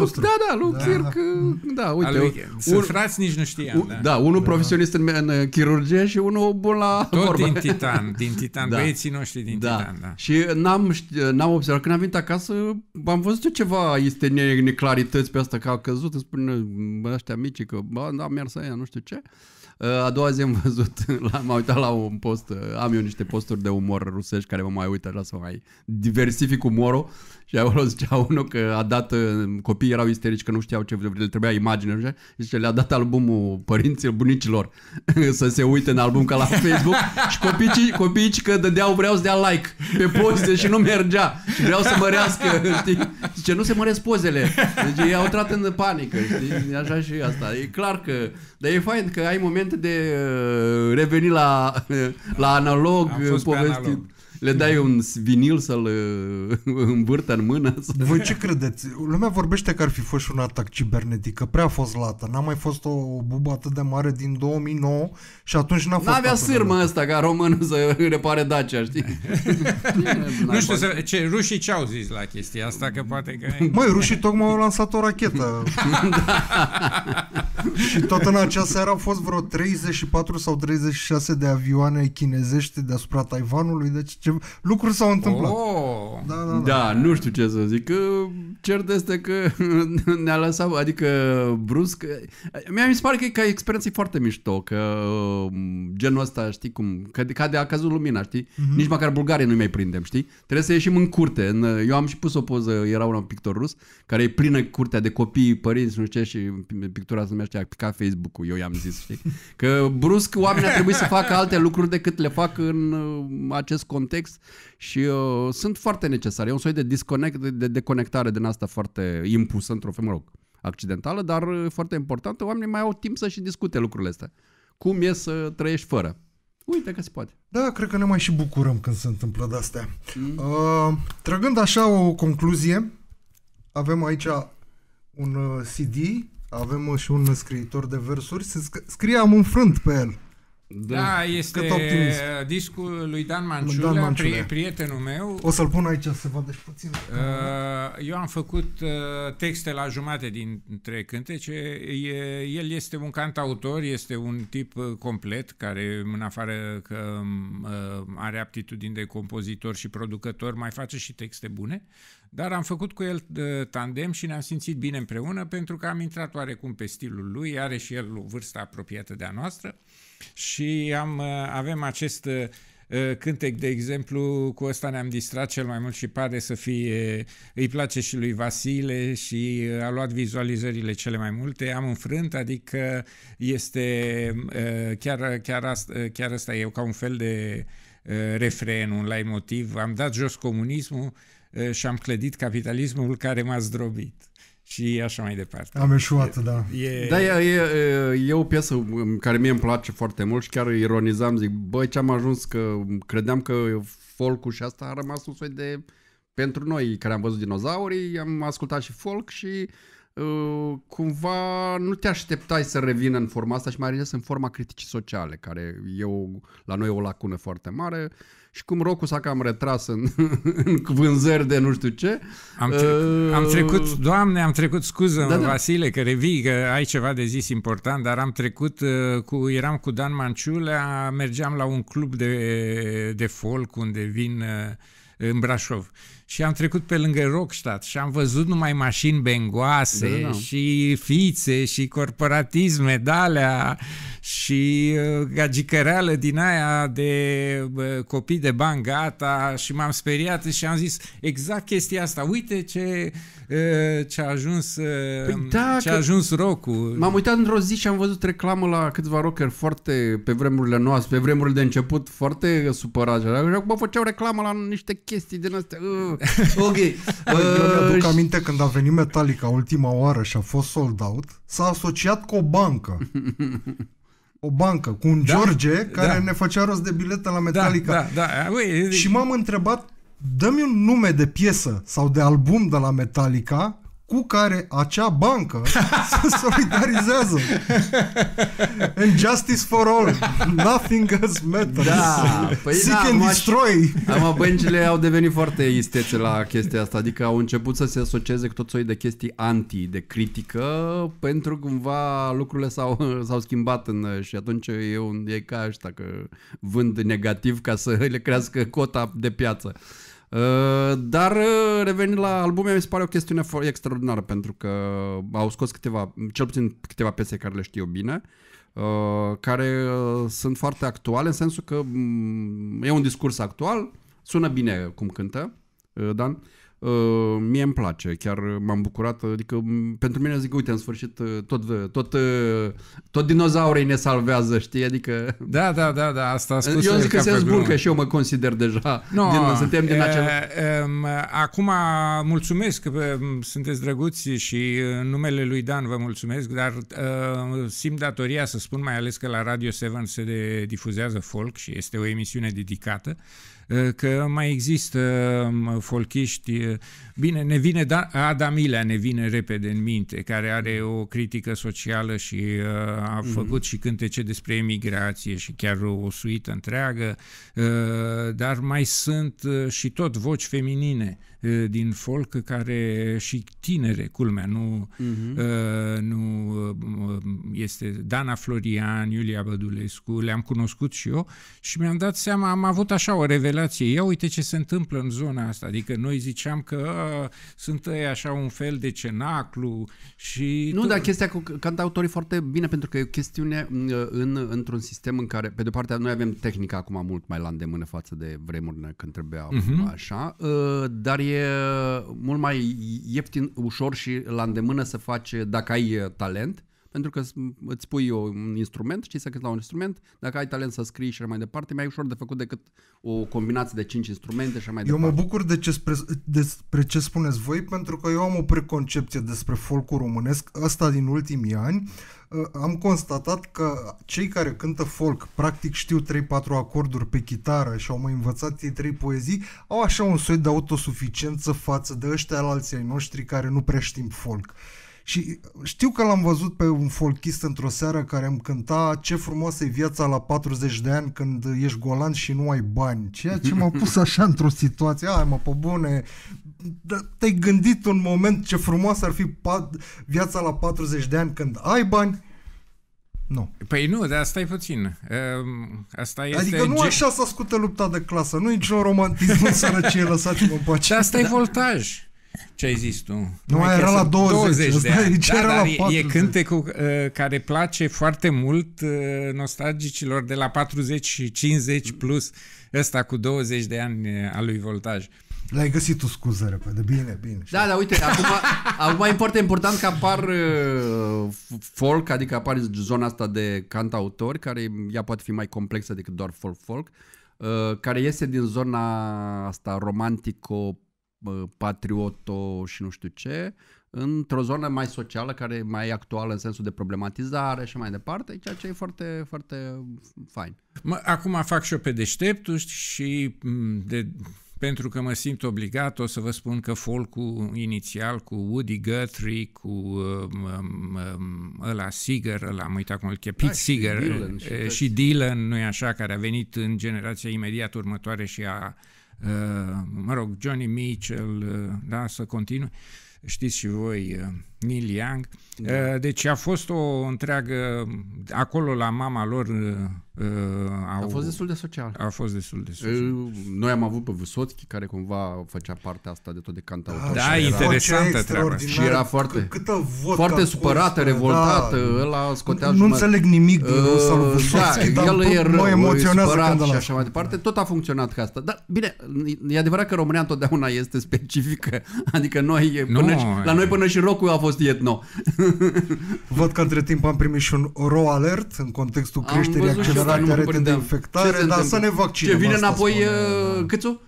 da, lui da, Chirc, uh, da, da uite. Lui, un, frați nici nu știam. Un, da, da unul da. profesionist în, în uh, chirurgie și unul bun la Tot vorbe. din Titan, (laughs) din Titan, da. băieții noștri din da. Titan. Da. Și n-am, n-am observat, când am venit acasă, am văzut eu ceva, este neclarități pe asta că a căzut, îmi spune ăștia mici că, bă, da, să aia, nu știu ce. A doua zi am văzut, (laughs) m-am uitat la un post, am eu niște posturi de umor rusești care mă mai uită, la să mai diversific umorul și acolo (laughs) zicea unul că a dat, uh, copiii erau isterici că nu știau ce le trebuia imagine și zice, le-a dat albumul părinților, bunicilor (laughs) să se uite în album ca la Facebook (laughs) și copiii, copiii că dădeau, vreau să dea like pe poze și nu mergea și vreau să mărească, știi? Zice, nu se măresc pozele. Deci ei au intrat în panică, știi? Așa și asta. E clar că, dar e fain că ai momente de uh, reveni la, la analog, povestit. Analog le da. dai un vinil să-l uh, (laughs) învârtă în mână. Sau... Voi ce credeți? Lumea vorbește că ar fi fost și un atac cibernetic, că prea a fost lată. N-a mai fost o bubă atât de mare din 2009 și atunci n-a fost N-avea sârmă asta ca românul să (laughs) repare Dacia, știi? (laughs) nu știu, să, ce, rușii ce au zis la chestia asta, că poate că... Măi, rușii tocmai au lansat o rachetă. Da. și tot în acea seară au fost vreo 34 sau 36 de avioane chinezești deasupra Taiwanului, deci ce Lucruri s-au întâmplat. Oh, da, da, da. da, nu știu ce să zic. Cert este că (laughs) ne-a lăsat, adică brusc. Mi-a mi se pare că e ca experiență foarte mișto, că uh, genul ăsta, știi cum, că ca de a cazul lumina, știi? Uh-huh. Nici măcar bulgarii nu mai prindem, știi? Trebuie să ieșim în curte. Eu am și pus o poză, era un pictor rus, care e plină curtea de copii, părinți, nu știu ce, și pictura se numește ca Facebook-ul, eu i-am zis, știi? Că brusc oamenii ar trebui să facă alte lucruri decât le fac în uh, acest context și uh, sunt foarte necesare. E un soi de disconnect, de deconectare de, de asta foarte impusă, într-o fel, mă rog, accidentală, dar uh, foarte importantă, oamenii mai au timp să și discute lucrurile astea. Cum e să trăiești fără? Uite că se poate. Da, cred că ne mai și bucurăm când se întâmplă de-astea. Mm. Uh, trăgând așa o concluzie, avem aici un uh, CD, avem uh, și un scriitor de versuri, se scrie am un frânt pe el. Da, da este discul lui Dan Manciulea, Dan Manciulea, prietenul meu. O să-l pun aici să vadă și puțin. Uh, eu am făcut uh, texte la jumate dintre cântece. El este un cantautor, este un tip uh, complet, care în afară că are aptitudini de compozitor și producător, mai face și texte bune. Dar am făcut cu el tandem și ne-am simțit bine împreună pentru că am intrat oarecum pe stilul lui, are și el o vârstă apropiată de a noastră și am, uh, avem acest uh, uh, cântec, de exemplu, cu ăsta ne-am distrat cel mai mult și pare să fie, îi place și lui Vasile și a luat vizualizările cele mai multe, am înfrânt, adică este chiar, chiar, asta, chiar asta e ca un fel de refren, un lai motiv, am dat jos comunismul și am clădit capitalismul care m-a zdrobit și așa mai departe. Am eșuat, da. e, da. E... Da, e, e, e o piesă care mie îmi place foarte mult și chiar ironizam, zic, băi, ce-am ajuns, că credeam că folcul și asta a rămas un soi de... Pentru noi care am văzut dinozaurii, am ascultat și folk și uh, cumva nu te așteptai să revină în forma asta și mai ales în forma criticii sociale, care eu, la noi e o lacună foarte mare. Uh, și cum rocul s-a cam retras în, (laughs) în vânzări de nu știu ce. Am, tre- uh, am trecut, doamne, am trecut, scuză da, da. Vasile, că revii, că ai ceva de zis important, dar am trecut, uh, cu, eram cu Dan Manciulea, mergeam la un club de, de folk unde vin uh, în Brașov și am trecut pe lângă Rockstadt și am văzut numai mașini bengoase da, da. și fițe și corporatisme dalea și uh, gagicăreală din aia de copii de bani gata și m-am speriat și am zis exact chestia asta, uite ce ce a ajuns, păi da, ce a ajuns rock-ul. M-am uitat într-o zi și am văzut reclamă la câțiva rocker foarte, pe vremurile noastre, pe vremurile de început, foarte supărați. Și acum făceau reclamă la niște chestii din astea. Uh, (laughs) ok. Uh, Eu mi-aduc uh, aminte când a venit Metallica ultima oară și a fost sold out, s-a asociat cu o bancă. (laughs) o bancă cu un da, George da. care da. ne făcea rost de bilete la da, Metallica. Da, da, da. Ui, și m-am întrebat dă-mi un nume de piesă sau de album de la Metallica cu care acea bancă (laughs) se solidarizează. And justice for all. Nothing else matters. Da. Păi Seek da, and destroy. Am băncile au devenit foarte istețe la chestia asta. Adică au început să se asocieze cu tot soi de chestii anti, de critică, pentru cumva lucrurile s-au, (laughs) s-au schimbat în, și atunci e, un, e ca așa, că vând negativ ca să le crească cota de piață. Uh, dar uh, revenind la albume, mi se pare o chestiune extraordinară pentru că uh, au scos câteva, cel puțin câteva piese care le știu bine, care sunt foarte actuale în sensul că mm, e un discurs actual, sună bine cum cântă Dan, Uh, mie îmi place, chiar m-am bucurat, adică pentru mine zic, uite, în sfârșit uh, tot, uh, tot, tot dinozaurii ne salvează, știi, adică... Da, da, da, da, asta a spus Eu zic că se că și eu mă consider deja, no, din, suntem din acel... Acum mulțumesc, sunteți drăguți și în numele lui Dan vă mulțumesc, dar simt datoria să spun mai ales că la Radio 7 se difuzează folk și este o emisiune dedicată că mai există um, folchiști Bine, ne vine da, Adam Ilea, ne vine repede în minte, care are mhm. o critică socială și uh, a mm-hmm. făcut și cântece despre emigrație și chiar o suită întreagă, uh, dar mai sunt uh, și tot voci feminine uh, din folk care și tinere, culmea, nu, mm-hmm. uh, nu uh, este Dana Florian, Iulia Bădulescu, le-am cunoscut și eu și mi-am dat seama, am avut așa o revelație, ia uite ce se întâmplă în zona asta, adică noi ziceam că sunt ei așa un fel de cenaclu și... Nu, tu... dar chestia cu cantautorii foarte bine, pentru că e o chestiune în, într-un sistem în care, pe de partea noi avem tehnica acum mult mai la îndemână față de vremurile când trebuia uh-huh. așa, ă, dar e mult mai ieftin, ușor și la îndemână să faci, dacă ai talent, pentru că îți pui un instrument, știi să cânti la un instrument, dacă ai talent să scrii și așa mai departe, mai ușor de făcut decât o combinație de cinci instrumente și așa mai eu departe. Eu mă bucur de ce spre, despre ce spuneți voi, pentru că eu am o preconcepție despre folcul românesc, asta din ultimii ani, uh, am constatat că cei care cântă folk, practic știu 3-4 acorduri pe chitară și au mai învățat ei 3 poezii, au așa un soi de autosuficiență față de ăștia alții ai noștri care nu prea știm folk. Uh, și știu că l-am văzut pe un folchist într-o seară care îmi cânta ce frumoasă e viața la 40 de ani când ești golan și nu ai bani, ceea ce m-a pus așa într-o situație, ai mă, pe bune, da, te-ai gândit un moment ce frumoasă ar fi viața la 40 de ani când ai bani? Nu. Păi nu, dar asta e puțin. Ehm, asta este adică nu așa s-a scută lupta de clasă, nu e niciun romantism în sărăcie, lăsați-mă în pace. Dar asta e da. voltaj ce ai zis tu. Nu mai era la 20, 20 de ani. Aici (laughs) da, era dar la 40. E cântecul uh, care place foarte mult uh, nostalgicilor de la 40 și 50 plus, ăsta cu 20 de ani uh, al lui Voltaj. L-ai găsit tu scuză repede, bine, bine. Da, dar uite, acum, (laughs) acum e foarte important că apar uh, folk, adică apare zona asta de cantautori, care ea poate fi mai complexă decât doar folk-folk, uh, care iese din zona asta romantico patrioto și nu știu ce, într-o zonă mai socială, care e mai actuală în sensul de problematizare și mai departe, ceea ce e foarte, foarte fain. Mă, acum fac și eu pe deșteptul și mm, de, pentru că mă simt obligat, o să vă spun că folcul inițial cu Woody Guthrie, cu um, um, um ăla Seeger, ăla am uitat cum îl cheamă, da, Pete Seeger și Dylan, și, și Dylan, nu-i așa, care a venit în generația imediat următoare și a Uh, mă rog, Johnny Mitchell, uh, da, să continui. Știți și voi, uh, Neil Young. Da. Eh, deci a fost o întreagă... Acolo, la mama lor... Eh, eh, au, a fost destul de social. A fost destul de social. Noi am avut pe Vysotsky care cumva făcea partea asta de tot de cantautor. Da, da interesantă treaba. Și era foarte, câtă foarte supărată, fost, revoltată, da. ăla scotea Nu, nu înțeleg nimic din ăsta lui Vysotsky, da, el e rău, emoționează și așa mai departe. Tot a funcționat ca asta. Dar, bine, e adevărat că România întotdeauna este specifică. Adică noi, până, la noi până și rock a fost fost etno. (laughs) Văd că între timp am primit și un ro alert în contextul creșterii accelerate a rete de infectare, ce dar să ne vaccinăm. Ce vine înapoi uh, câțu?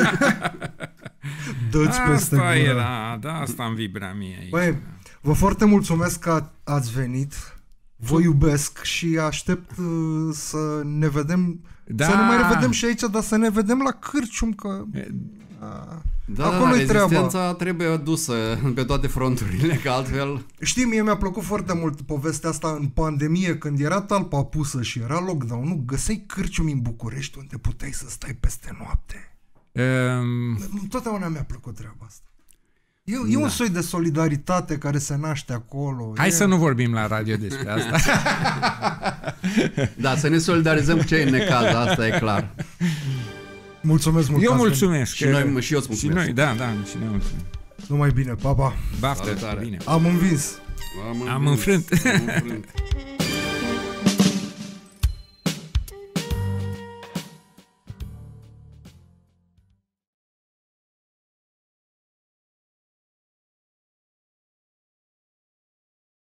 (laughs) Dă-ți peste asta gură. era, da, asta îmi vibra mie aici. Băi, vă foarte mulțumesc că ați venit. Vă iubesc și aștept uh, să ne vedem, da. să ne da. mai revedem și aici, dar să ne vedem la cârcium, că... Da, Acolo da, da, rezistența treaba. trebuie adusă (laughs) pe toate fronturile, că altfel... Știi, mie mi-a plăcut foarte mult povestea asta în pandemie, când era talpa pusă și era lockdown, nu găseai cârciumi în București unde puteai să stai peste noapte. Um... Totdeauna mi-a plăcut treaba asta. E, e un da. soi de solidaritate care se naște acolo. Hai e... să nu vorbim la radio despre asta. (laughs) da, să ne solidarizăm cu cei în necază, asta e clar. Mulțumesc mult. Eu mulțumesc. Și, noi, și eu îți mulțumesc. Și noi, da, da, și noi mulțumim. Numai bine, papa. Baftă, bine. Am învins. Am învins. Am înfrânt. Am înfrânt. (laughs)